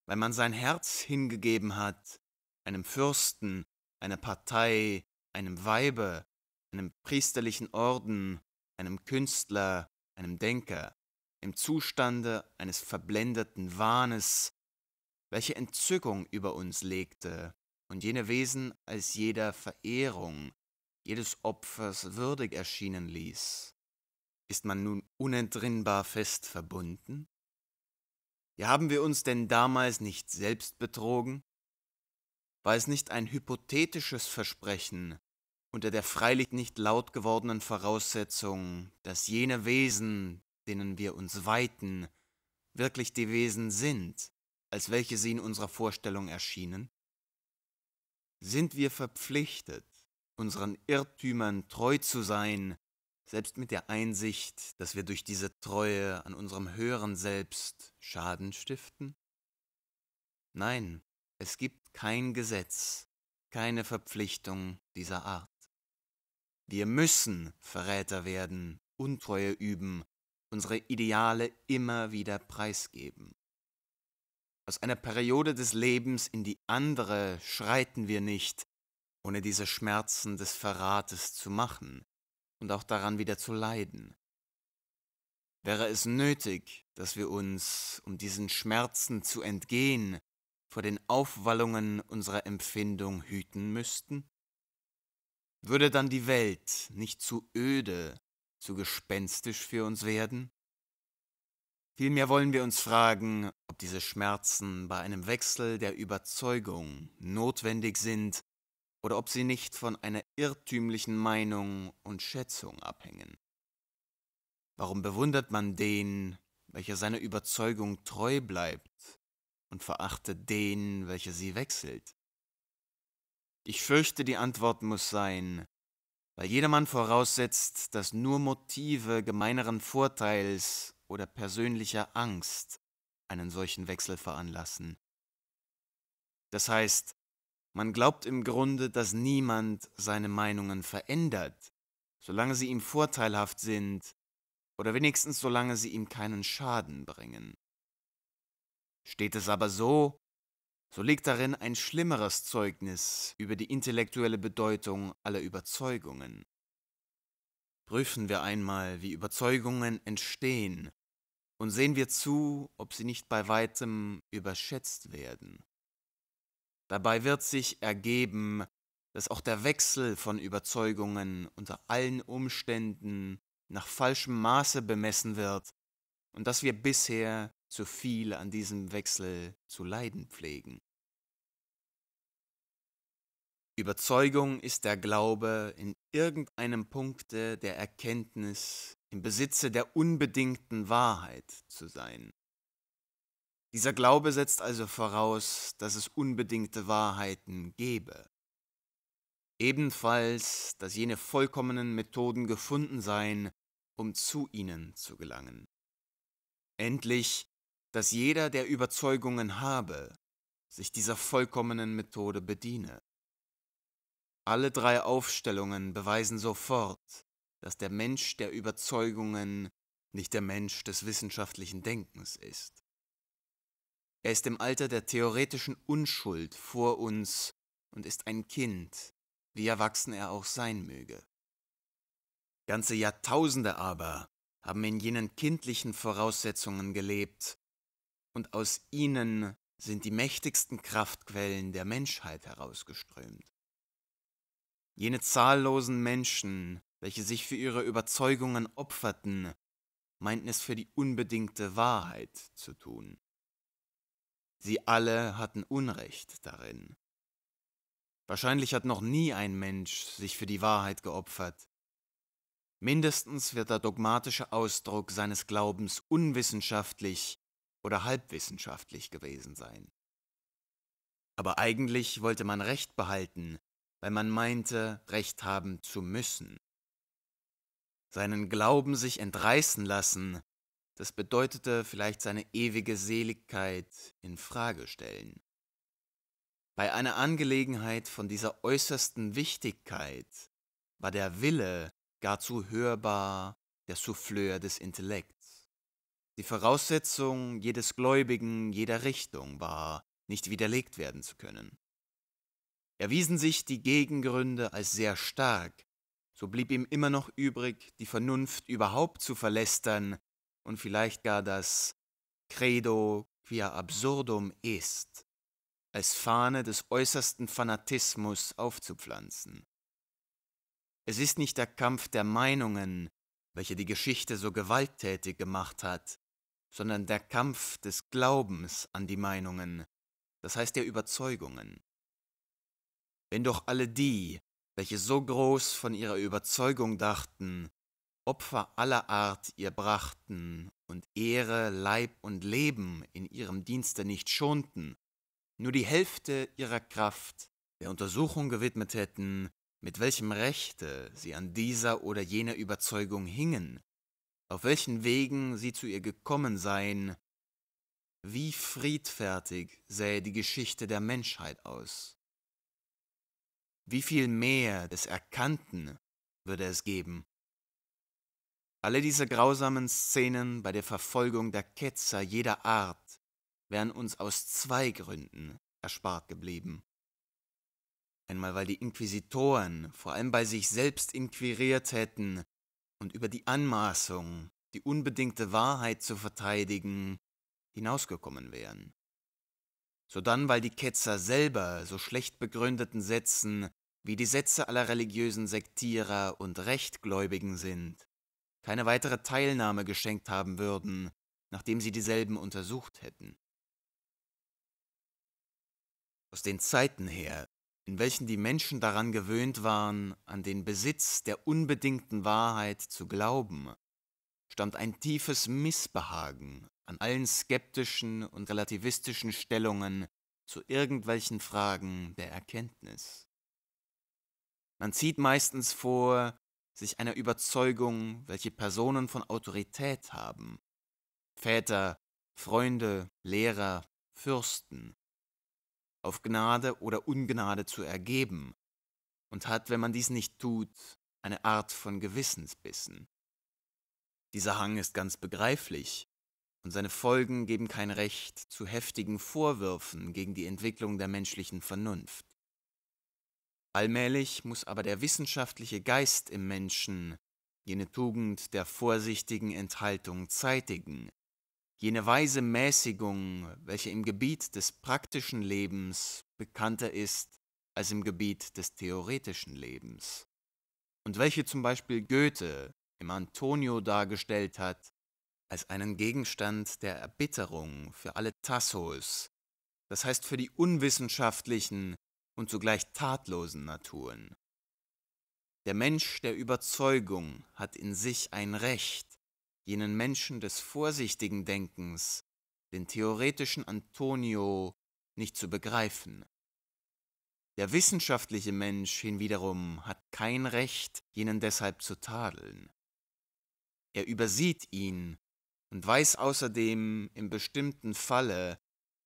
weil man sein Herz hingegeben hat, einem Fürsten, einer Partei, einem Weibe, einem priesterlichen Orden, einem Künstler, einem Denker im Zustande eines verblendeten Wahnes, welche Entzückung über uns legte und jene Wesen als jeder Verehrung, jedes Opfers würdig erschienen ließ. Ist man nun unentrinnbar fest verbunden? Ja, haben wir uns denn damals nicht selbst betrogen? War es nicht ein hypothetisches Versprechen, unter der freilich nicht laut gewordenen Voraussetzung, dass jene Wesen, denen wir uns weiten, wirklich die Wesen sind, als welche sie in unserer Vorstellung erschienen? Sind wir verpflichtet, unseren Irrtümern treu zu sein, selbst mit der Einsicht, dass wir durch diese Treue an unserem höheren Selbst Schaden stiften? Nein, es gibt kein Gesetz, keine Verpflichtung dieser Art. Wir müssen Verräter werden, Untreue üben, unsere Ideale immer wieder preisgeben. Aus einer Periode des Lebens in die andere schreiten wir nicht, ohne diese Schmerzen des Verrates zu machen und auch daran wieder zu leiden. Wäre es nötig, dass wir uns, um diesen Schmerzen zu entgehen, vor den Aufwallungen unserer Empfindung hüten müssten? Würde dann die Welt nicht zu öde zu gespenstisch für uns werden? Vielmehr wollen wir uns fragen, ob diese Schmerzen bei einem Wechsel der Überzeugung notwendig sind oder ob sie nicht von einer irrtümlichen Meinung und Schätzung abhängen. Warum bewundert man den, welcher seiner Überzeugung treu bleibt, und verachtet den, welcher sie wechselt? Ich fürchte, die Antwort muss sein, weil jedermann voraussetzt, dass nur Motive gemeineren Vorteils oder persönlicher Angst einen solchen Wechsel veranlassen. Das heißt, man glaubt im Grunde, dass niemand seine Meinungen verändert, solange sie ihm vorteilhaft sind oder wenigstens solange sie ihm keinen Schaden bringen. Steht es aber so, so liegt darin ein schlimmeres Zeugnis über die intellektuelle Bedeutung aller Überzeugungen. Prüfen wir einmal, wie Überzeugungen entstehen, und sehen wir zu, ob sie nicht bei weitem überschätzt werden. Dabei wird sich ergeben, dass auch der Wechsel von Überzeugungen unter allen Umständen nach falschem Maße bemessen wird und dass wir bisher zu viel an diesem Wechsel zu leiden pflegen. Überzeugung ist der Glaube in irgendeinem Punkte der Erkenntnis, im Besitze der unbedingten Wahrheit zu sein. Dieser Glaube setzt also voraus, dass es unbedingte Wahrheiten gebe. Ebenfalls, dass jene vollkommenen Methoden gefunden seien, um zu ihnen zu gelangen. Endlich dass jeder, der Überzeugungen habe, sich dieser vollkommenen Methode bediene. Alle drei Aufstellungen beweisen sofort, dass der Mensch der Überzeugungen nicht der Mensch des wissenschaftlichen Denkens ist. Er ist im Alter der theoretischen Unschuld vor uns und ist ein Kind, wie erwachsen er auch sein möge. Ganze Jahrtausende aber haben in jenen kindlichen Voraussetzungen gelebt, und aus ihnen sind die mächtigsten Kraftquellen der Menschheit herausgeströmt. Jene zahllosen Menschen, welche sich für ihre Überzeugungen opferten, meinten es für die unbedingte Wahrheit zu tun. Sie alle hatten Unrecht darin. Wahrscheinlich hat noch nie ein Mensch sich für die Wahrheit geopfert. Mindestens wird der dogmatische Ausdruck seines Glaubens unwissenschaftlich oder halbwissenschaftlich gewesen sein. Aber eigentlich wollte man Recht behalten, weil man meinte, Recht haben zu müssen. Seinen Glauben sich entreißen lassen, das bedeutete vielleicht seine ewige Seligkeit in Frage stellen. Bei einer Angelegenheit von dieser äußersten Wichtigkeit war der Wille gar zu hörbar der Souffleur des Intellekts. Die Voraussetzung jedes Gläubigen jeder Richtung war, nicht widerlegt werden zu können. Erwiesen sich die Gegengründe als sehr stark, so blieb ihm immer noch übrig, die Vernunft überhaupt zu verlästern und vielleicht gar das Credo quia absurdum est als Fahne des äußersten Fanatismus aufzupflanzen. Es ist nicht der Kampf der Meinungen, welcher die Geschichte so gewalttätig gemacht hat, sondern der Kampf des Glaubens an die Meinungen, das heißt der Überzeugungen. Wenn doch alle die, welche so groß von ihrer Überzeugung dachten, Opfer aller Art ihr brachten und Ehre, Leib und Leben in ihrem Dienste nicht schonten, nur die Hälfte ihrer Kraft der Untersuchung gewidmet hätten, mit welchem Rechte sie an dieser oder jener Überzeugung hingen, auf welchen Wegen sie zu ihr gekommen seien. Wie friedfertig sähe die Geschichte der Menschheit aus. Wie viel mehr des Erkannten würde es geben. Alle diese grausamen Szenen bei der Verfolgung der Ketzer jeder Art wären uns aus zwei Gründen erspart geblieben. Einmal, weil die Inquisitoren vor allem bei sich selbst inquiriert hätten, und über die Anmaßung, die unbedingte Wahrheit zu verteidigen, hinausgekommen wären. Sodann, weil die Ketzer selber so schlecht begründeten Sätzen, wie die Sätze aller religiösen Sektierer und Rechtgläubigen sind, keine weitere Teilnahme geschenkt haben würden, nachdem sie dieselben untersucht hätten. Aus den Zeiten her in welchen die Menschen daran gewöhnt waren, an den Besitz der unbedingten Wahrheit zu glauben, stand ein tiefes Missbehagen an allen skeptischen und relativistischen Stellungen zu irgendwelchen Fragen der Erkenntnis. Man zieht meistens vor, sich einer Überzeugung, welche Personen von Autorität haben, Väter, Freunde, Lehrer, Fürsten, auf Gnade oder Ungnade zu ergeben und hat, wenn man dies nicht tut, eine Art von Gewissensbissen. Dieser Hang ist ganz begreiflich, und seine Folgen geben kein Recht zu heftigen Vorwürfen gegen die Entwicklung der menschlichen Vernunft. Allmählich muss aber der wissenschaftliche Geist im Menschen jene Tugend der vorsichtigen Enthaltung zeitigen, jene weise Mäßigung, welche im Gebiet des praktischen Lebens bekannter ist als im Gebiet des theoretischen Lebens und welche zum Beispiel Goethe im Antonio dargestellt hat als einen Gegenstand der Erbitterung für alle Tassos, das heißt für die unwissenschaftlichen und zugleich tatlosen Naturen. Der Mensch der Überzeugung hat in sich ein Recht, jenen Menschen des vorsichtigen Denkens, den theoretischen Antonio, nicht zu begreifen. Der wissenschaftliche Mensch hinwiederum hat kein Recht, jenen deshalb zu tadeln. Er übersieht ihn und weiß außerdem im bestimmten Falle,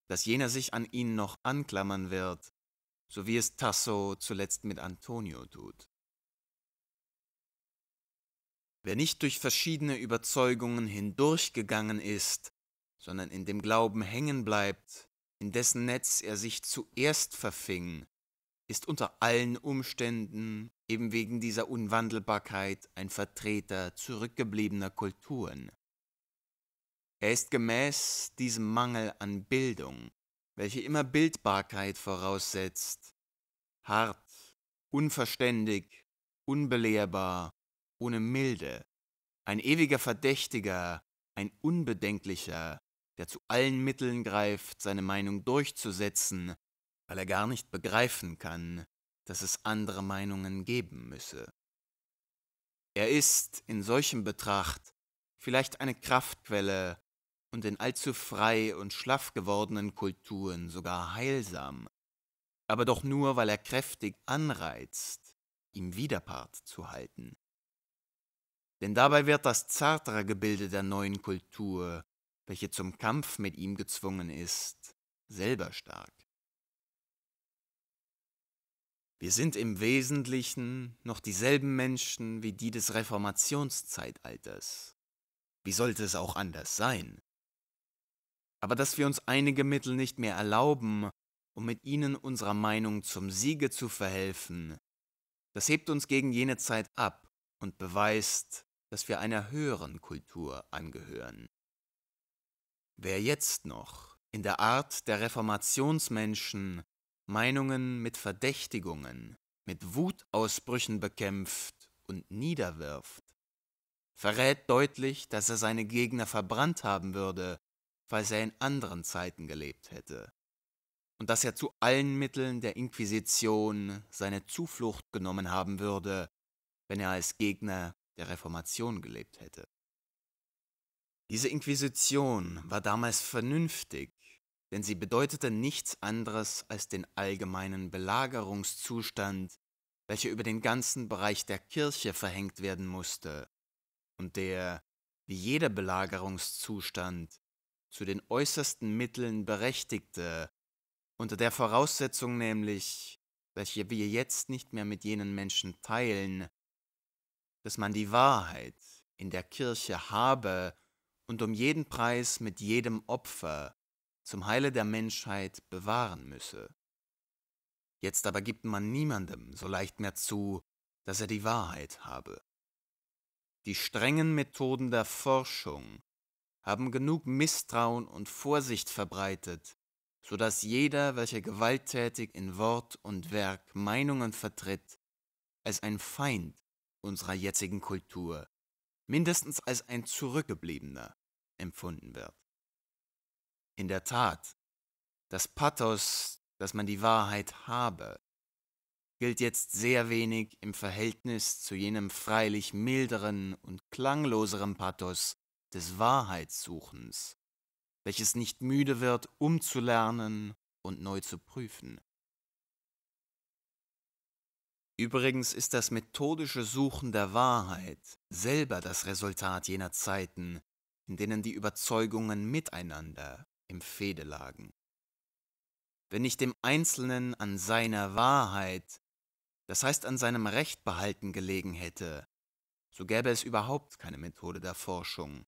dass jener sich an ihn noch anklammern wird, so wie es Tasso zuletzt mit Antonio tut. Wer nicht durch verschiedene Überzeugungen hindurchgegangen ist, sondern in dem Glauben hängen bleibt, in dessen Netz er sich zuerst verfing, ist unter allen Umständen eben wegen dieser Unwandelbarkeit ein Vertreter zurückgebliebener Kulturen. Er ist gemäß diesem Mangel an Bildung, welche immer Bildbarkeit voraussetzt, hart, unverständig, unbelehrbar ohne Milde, ein ewiger Verdächtiger, ein Unbedenklicher, der zu allen Mitteln greift, seine Meinung durchzusetzen, weil er gar nicht begreifen kann, dass es andere Meinungen geben müsse. Er ist in solchem Betracht vielleicht eine Kraftquelle und in allzu frei und schlaff gewordenen Kulturen sogar heilsam, aber doch nur, weil er kräftig anreizt, ihm Widerpart zu halten denn dabei wird das zartere Gebilde der neuen Kultur, welche zum Kampf mit ihm gezwungen ist, selber stark. Wir sind im Wesentlichen noch dieselben Menschen wie die des Reformationszeitalters. Wie sollte es auch anders sein? Aber dass wir uns einige Mittel nicht mehr erlauben, um mit ihnen unserer Meinung zum Siege zu verhelfen, das hebt uns gegen jene Zeit ab und beweist, dass wir einer höheren Kultur angehören. Wer jetzt noch in der Art der Reformationsmenschen Meinungen mit Verdächtigungen, mit Wutausbrüchen bekämpft und niederwirft, verrät deutlich, dass er seine Gegner verbrannt haben würde, falls er in anderen Zeiten gelebt hätte, und dass er zu allen Mitteln der Inquisition seine Zuflucht genommen haben würde, wenn er als Gegner der Reformation gelebt hätte. Diese Inquisition war damals vernünftig, denn sie bedeutete nichts anderes als den allgemeinen Belagerungszustand, welcher über den ganzen Bereich der Kirche verhängt werden musste und der, wie jeder Belagerungszustand, zu den äußersten Mitteln berechtigte, unter der Voraussetzung nämlich, welche wir jetzt nicht mehr mit jenen Menschen teilen, dass man die Wahrheit in der Kirche habe und um jeden Preis mit jedem Opfer zum Heile der Menschheit bewahren müsse. Jetzt aber gibt man niemandem so leicht mehr zu, dass er die Wahrheit habe. Die strengen Methoden der Forschung haben genug Misstrauen und Vorsicht verbreitet, so dass jeder, welcher gewalttätig in Wort und Werk Meinungen vertritt, als ein Feind unserer jetzigen Kultur mindestens als ein Zurückgebliebener empfunden wird. In der Tat, das Pathos, dass man die Wahrheit habe, gilt jetzt sehr wenig im Verhältnis zu jenem freilich milderen und klangloseren Pathos des Wahrheitssuchens, welches nicht müde wird, umzulernen und neu zu prüfen. Übrigens ist das methodische Suchen der Wahrheit selber das Resultat jener Zeiten, in denen die Überzeugungen miteinander im Fehde lagen. Wenn nicht dem Einzelnen an seiner Wahrheit, das heißt an seinem Recht behalten gelegen hätte, so gäbe es überhaupt keine Methode der Forschung.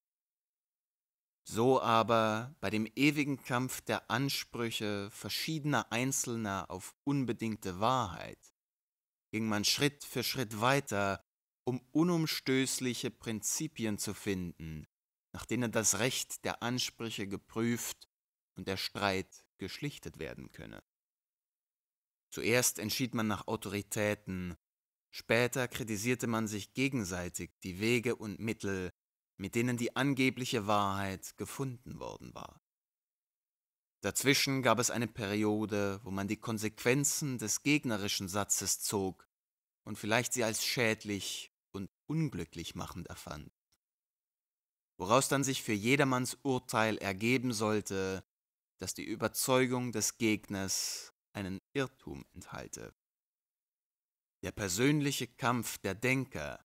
So aber bei dem ewigen Kampf der Ansprüche verschiedener Einzelner auf unbedingte Wahrheit ging man Schritt für Schritt weiter, um unumstößliche Prinzipien zu finden, nach denen das Recht der Ansprüche geprüft und der Streit geschlichtet werden könne. Zuerst entschied man nach Autoritäten, später kritisierte man sich gegenseitig die Wege und Mittel, mit denen die angebliche Wahrheit gefunden worden war. Dazwischen gab es eine Periode, wo man die Konsequenzen des gegnerischen Satzes zog und vielleicht sie als schädlich und unglücklich machend erfand. Woraus dann sich für jedermanns Urteil ergeben sollte, dass die Überzeugung des Gegners einen Irrtum enthalte. Der persönliche Kampf der Denker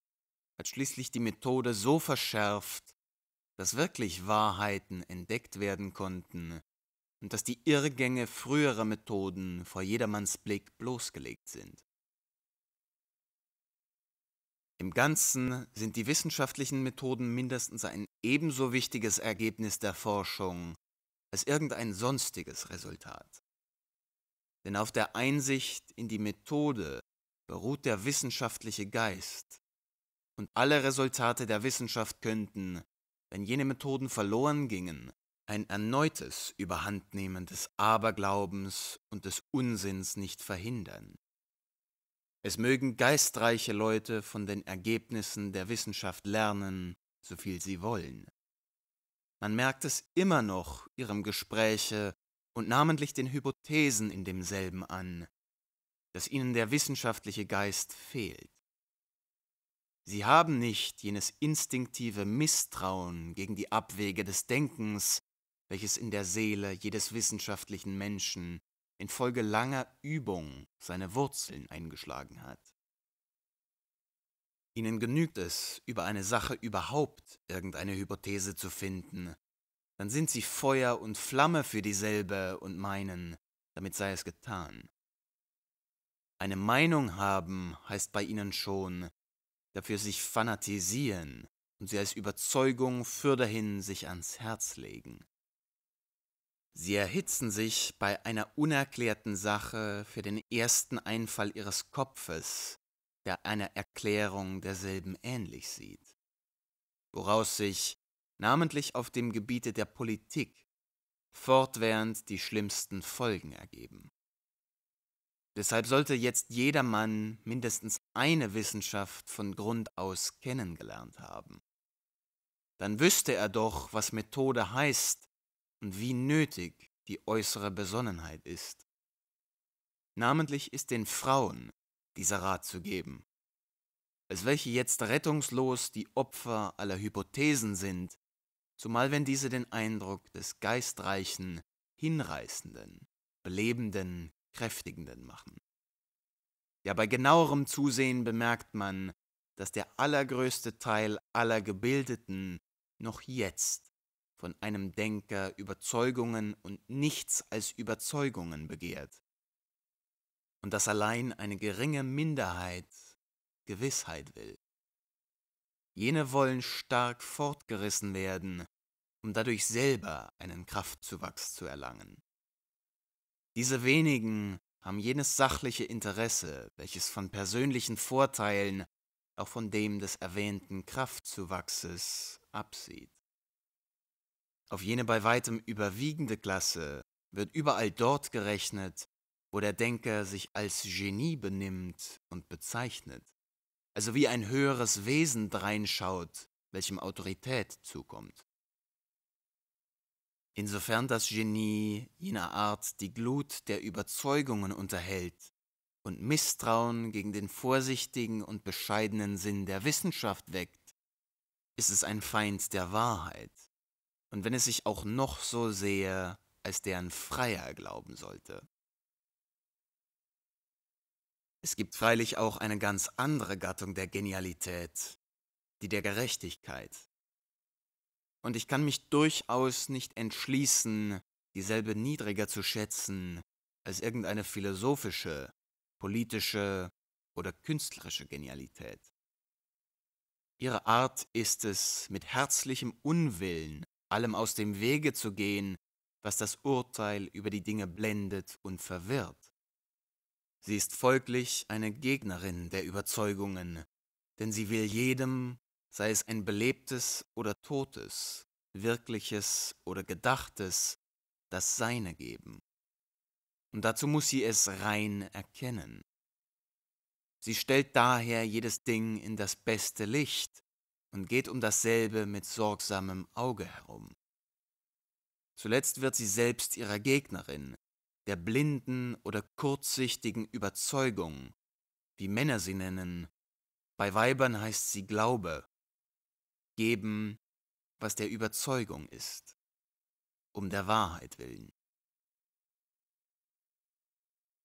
hat schließlich die Methode so verschärft, dass wirklich Wahrheiten entdeckt werden konnten und dass die Irrgänge früherer Methoden vor jedermanns Blick bloßgelegt sind. Im Ganzen sind die wissenschaftlichen Methoden mindestens ein ebenso wichtiges Ergebnis der Forschung als irgendein sonstiges Resultat. Denn auf der Einsicht in die Methode beruht der wissenschaftliche Geist, und alle Resultate der Wissenschaft könnten, wenn jene Methoden verloren gingen, ein erneutes Überhandnehmen des Aberglaubens und des Unsinns nicht verhindern. Es mögen geistreiche Leute von den Ergebnissen der Wissenschaft lernen, so viel sie wollen. Man merkt es immer noch ihrem Gespräche und namentlich den Hypothesen in demselben an, dass ihnen der wissenschaftliche Geist fehlt. Sie haben nicht jenes instinktive Misstrauen gegen die Abwege des Denkens, welches in der Seele jedes wissenschaftlichen Menschen infolge langer Übung seine Wurzeln eingeschlagen hat. Ihnen genügt es, über eine Sache überhaupt irgendeine Hypothese zu finden, dann sind sie Feuer und Flamme für dieselbe und meinen, damit sei es getan. Eine Meinung haben heißt bei ihnen schon, dafür sich fanatisieren und sie als Überzeugung fürderhin sich ans Herz legen. Sie erhitzen sich bei einer unerklärten Sache für den ersten Einfall ihres Kopfes, der einer Erklärung derselben ähnlich sieht, woraus sich, namentlich auf dem Gebiete der Politik, fortwährend die schlimmsten Folgen ergeben. Deshalb sollte jetzt jedermann mindestens eine Wissenschaft von Grund aus kennengelernt haben. Dann wüsste er doch, was Methode heißt und wie nötig die äußere Besonnenheit ist. Namentlich ist den Frauen dieser Rat zu geben, als welche jetzt rettungslos die Opfer aller Hypothesen sind, zumal wenn diese den Eindruck des geistreichen, hinreißenden, belebenden, kräftigenden machen. Ja, bei genauerem Zusehen bemerkt man, dass der allergrößte Teil aller Gebildeten noch jetzt von einem Denker Überzeugungen und nichts als Überzeugungen begehrt, und dass allein eine geringe Minderheit Gewissheit will. Jene wollen stark fortgerissen werden, um dadurch selber einen Kraftzuwachs zu erlangen. Diese wenigen haben jenes sachliche Interesse, welches von persönlichen Vorteilen, auch von dem des erwähnten Kraftzuwachses, absieht. Auf jene bei weitem überwiegende Klasse wird überall dort gerechnet, wo der Denker sich als Genie benimmt und bezeichnet, also wie ein höheres Wesen dreinschaut, welchem Autorität zukommt. Insofern das Genie jener Art die Glut der Überzeugungen unterhält und Misstrauen gegen den vorsichtigen und bescheidenen Sinn der Wissenschaft weckt, ist es ein Feind der Wahrheit und wenn es sich auch noch so sehr als deren Freier glauben sollte. Es gibt freilich auch eine ganz andere Gattung der Genialität, die der Gerechtigkeit. Und ich kann mich durchaus nicht entschließen, dieselbe niedriger zu schätzen als irgendeine philosophische, politische oder künstlerische Genialität. Ihre Art ist es, mit herzlichem Unwillen allem aus dem Wege zu gehen, was das Urteil über die Dinge blendet und verwirrt. Sie ist folglich eine Gegnerin der Überzeugungen, denn sie will jedem, sei es ein belebtes oder totes, wirkliches oder gedachtes, das Seine geben. Und dazu muss sie es rein erkennen. Sie stellt daher jedes Ding in das beste Licht, und geht um dasselbe mit sorgsamem Auge herum. Zuletzt wird sie selbst ihrer Gegnerin, der blinden oder kurzsichtigen Überzeugung, wie Männer sie nennen, bei Weibern heißt sie Glaube, geben, was der Überzeugung ist, um der Wahrheit willen.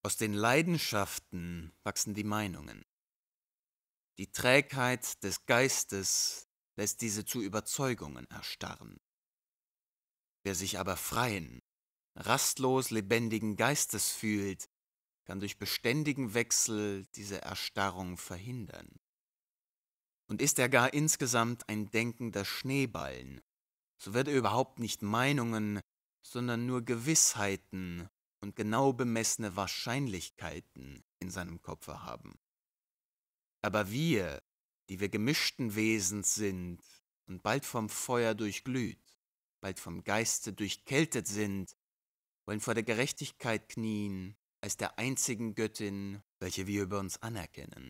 Aus den Leidenschaften wachsen die Meinungen. Die Trägheit des Geistes lässt diese zu Überzeugungen erstarren. Wer sich aber freien, rastlos lebendigen Geistes fühlt, kann durch beständigen Wechsel diese Erstarrung verhindern. Und ist er gar insgesamt ein denkender Schneeballen, so wird er überhaupt nicht Meinungen, sondern nur Gewissheiten und genau bemessene Wahrscheinlichkeiten in seinem Kopfe haben. Aber wir, die wir gemischten Wesens sind und bald vom Feuer durchglüht, bald vom Geiste durchkältet sind, wollen vor der Gerechtigkeit knien als der einzigen Göttin, welche wir über uns anerkennen.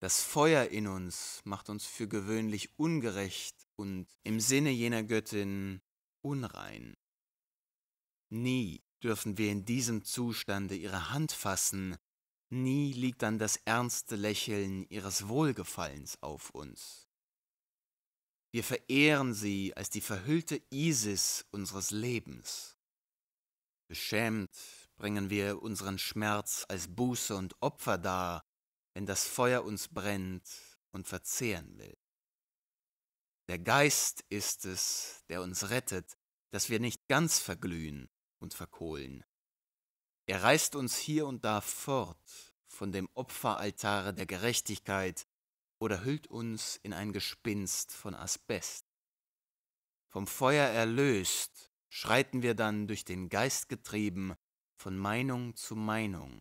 Das Feuer in uns macht uns für gewöhnlich ungerecht und im Sinne jener Göttin unrein. Nie dürfen wir in diesem Zustande ihre Hand fassen, Nie liegt dann das ernste Lächeln ihres Wohlgefallens auf uns. Wir verehren sie als die verhüllte Isis unseres Lebens. Beschämt bringen wir unseren Schmerz als Buße und Opfer dar, wenn das Feuer uns brennt und verzehren will. Der Geist ist es, der uns rettet, dass wir nicht ganz verglühen und verkohlen. Er reißt uns hier und da fort von dem Opferaltare der Gerechtigkeit oder hüllt uns in ein Gespinst von Asbest. Vom Feuer erlöst, schreiten wir dann durch den Geist getrieben von Meinung zu Meinung,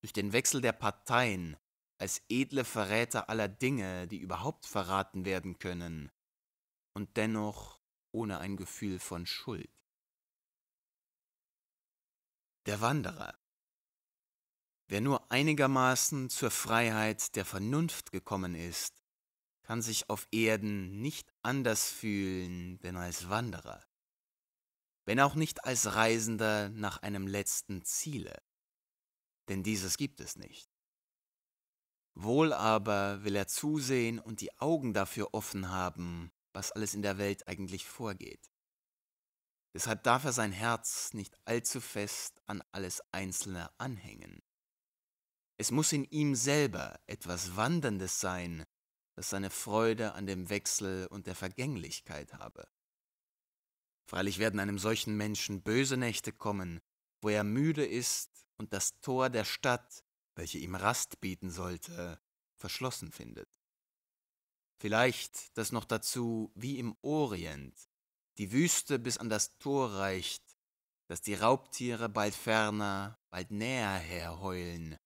durch den Wechsel der Parteien als edle Verräter aller Dinge, die überhaupt verraten werden können, und dennoch ohne ein Gefühl von Schuld der Wanderer. Wer nur einigermaßen zur Freiheit der Vernunft gekommen ist, kann sich auf Erden nicht anders fühlen, denn als Wanderer, wenn auch nicht als Reisender nach einem letzten Ziele, denn dieses gibt es nicht. Wohl aber will er zusehen und die Augen dafür offen haben, was alles in der Welt eigentlich vorgeht. Deshalb darf er sein Herz nicht allzu fest an alles Einzelne anhängen. Es muss in ihm selber etwas Wanderndes sein, das seine Freude an dem Wechsel und der Vergänglichkeit habe. Freilich werden einem solchen Menschen böse Nächte kommen, wo er müde ist und das Tor der Stadt, welche ihm Rast bieten sollte, verschlossen findet. Vielleicht, dass noch dazu, wie im Orient, die Wüste bis an das Tor reicht, dass die Raubtiere bald ferner, bald näher herheulen,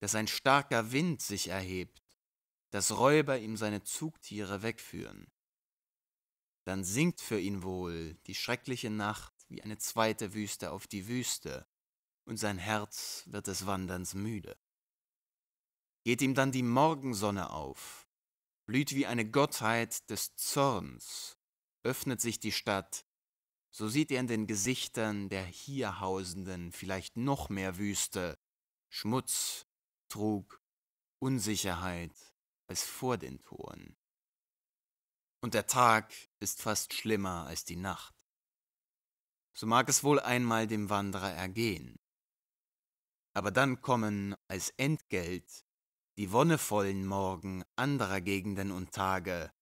dass ein starker Wind sich erhebt, dass Räuber ihm seine Zugtiere wegführen. Dann sinkt für ihn wohl die schreckliche Nacht wie eine zweite Wüste auf die Wüste, und sein Herz wird des Wanderns müde. Geht ihm dann die Morgensonne auf, blüht wie eine Gottheit des Zorns, öffnet sich die Stadt. So sieht ihr in den Gesichtern der hier Hausenden vielleicht noch mehr Wüste, Schmutz, Trug, Unsicherheit als vor den Toren. Und der Tag ist fast schlimmer als die Nacht. So mag es wohl einmal dem Wanderer ergehen. Aber dann kommen als Entgelt die wonnevollen Morgen anderer Gegenden und Tage,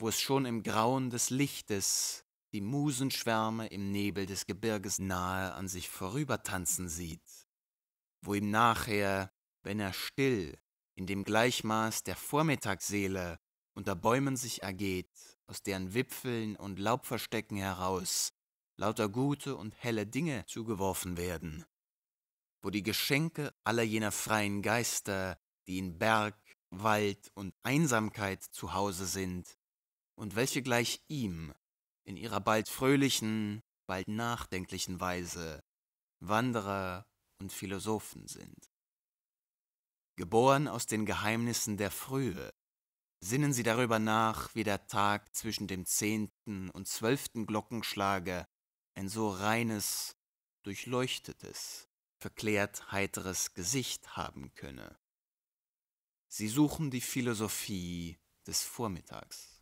wo es schon im Grauen des Lichtes die Musenschwärme im Nebel des Gebirges nahe an sich vorübertanzen sieht, wo ihm nachher, wenn er still, in dem Gleichmaß der Vormittagsseele unter Bäumen sich ergeht, aus deren Wipfeln und Laubverstecken heraus lauter gute und helle Dinge zugeworfen werden, wo die Geschenke aller jener freien Geister, die in Berg, Wald und Einsamkeit zu Hause sind, und welche gleich ihm, in ihrer bald fröhlichen, bald nachdenklichen Weise, Wanderer und Philosophen sind. Geboren aus den Geheimnissen der Frühe, sinnen sie darüber nach, wie der Tag zwischen dem zehnten und zwölften Glockenschlage ein so reines, durchleuchtetes, verklärt heiteres Gesicht haben könne. Sie suchen die Philosophie des Vormittags.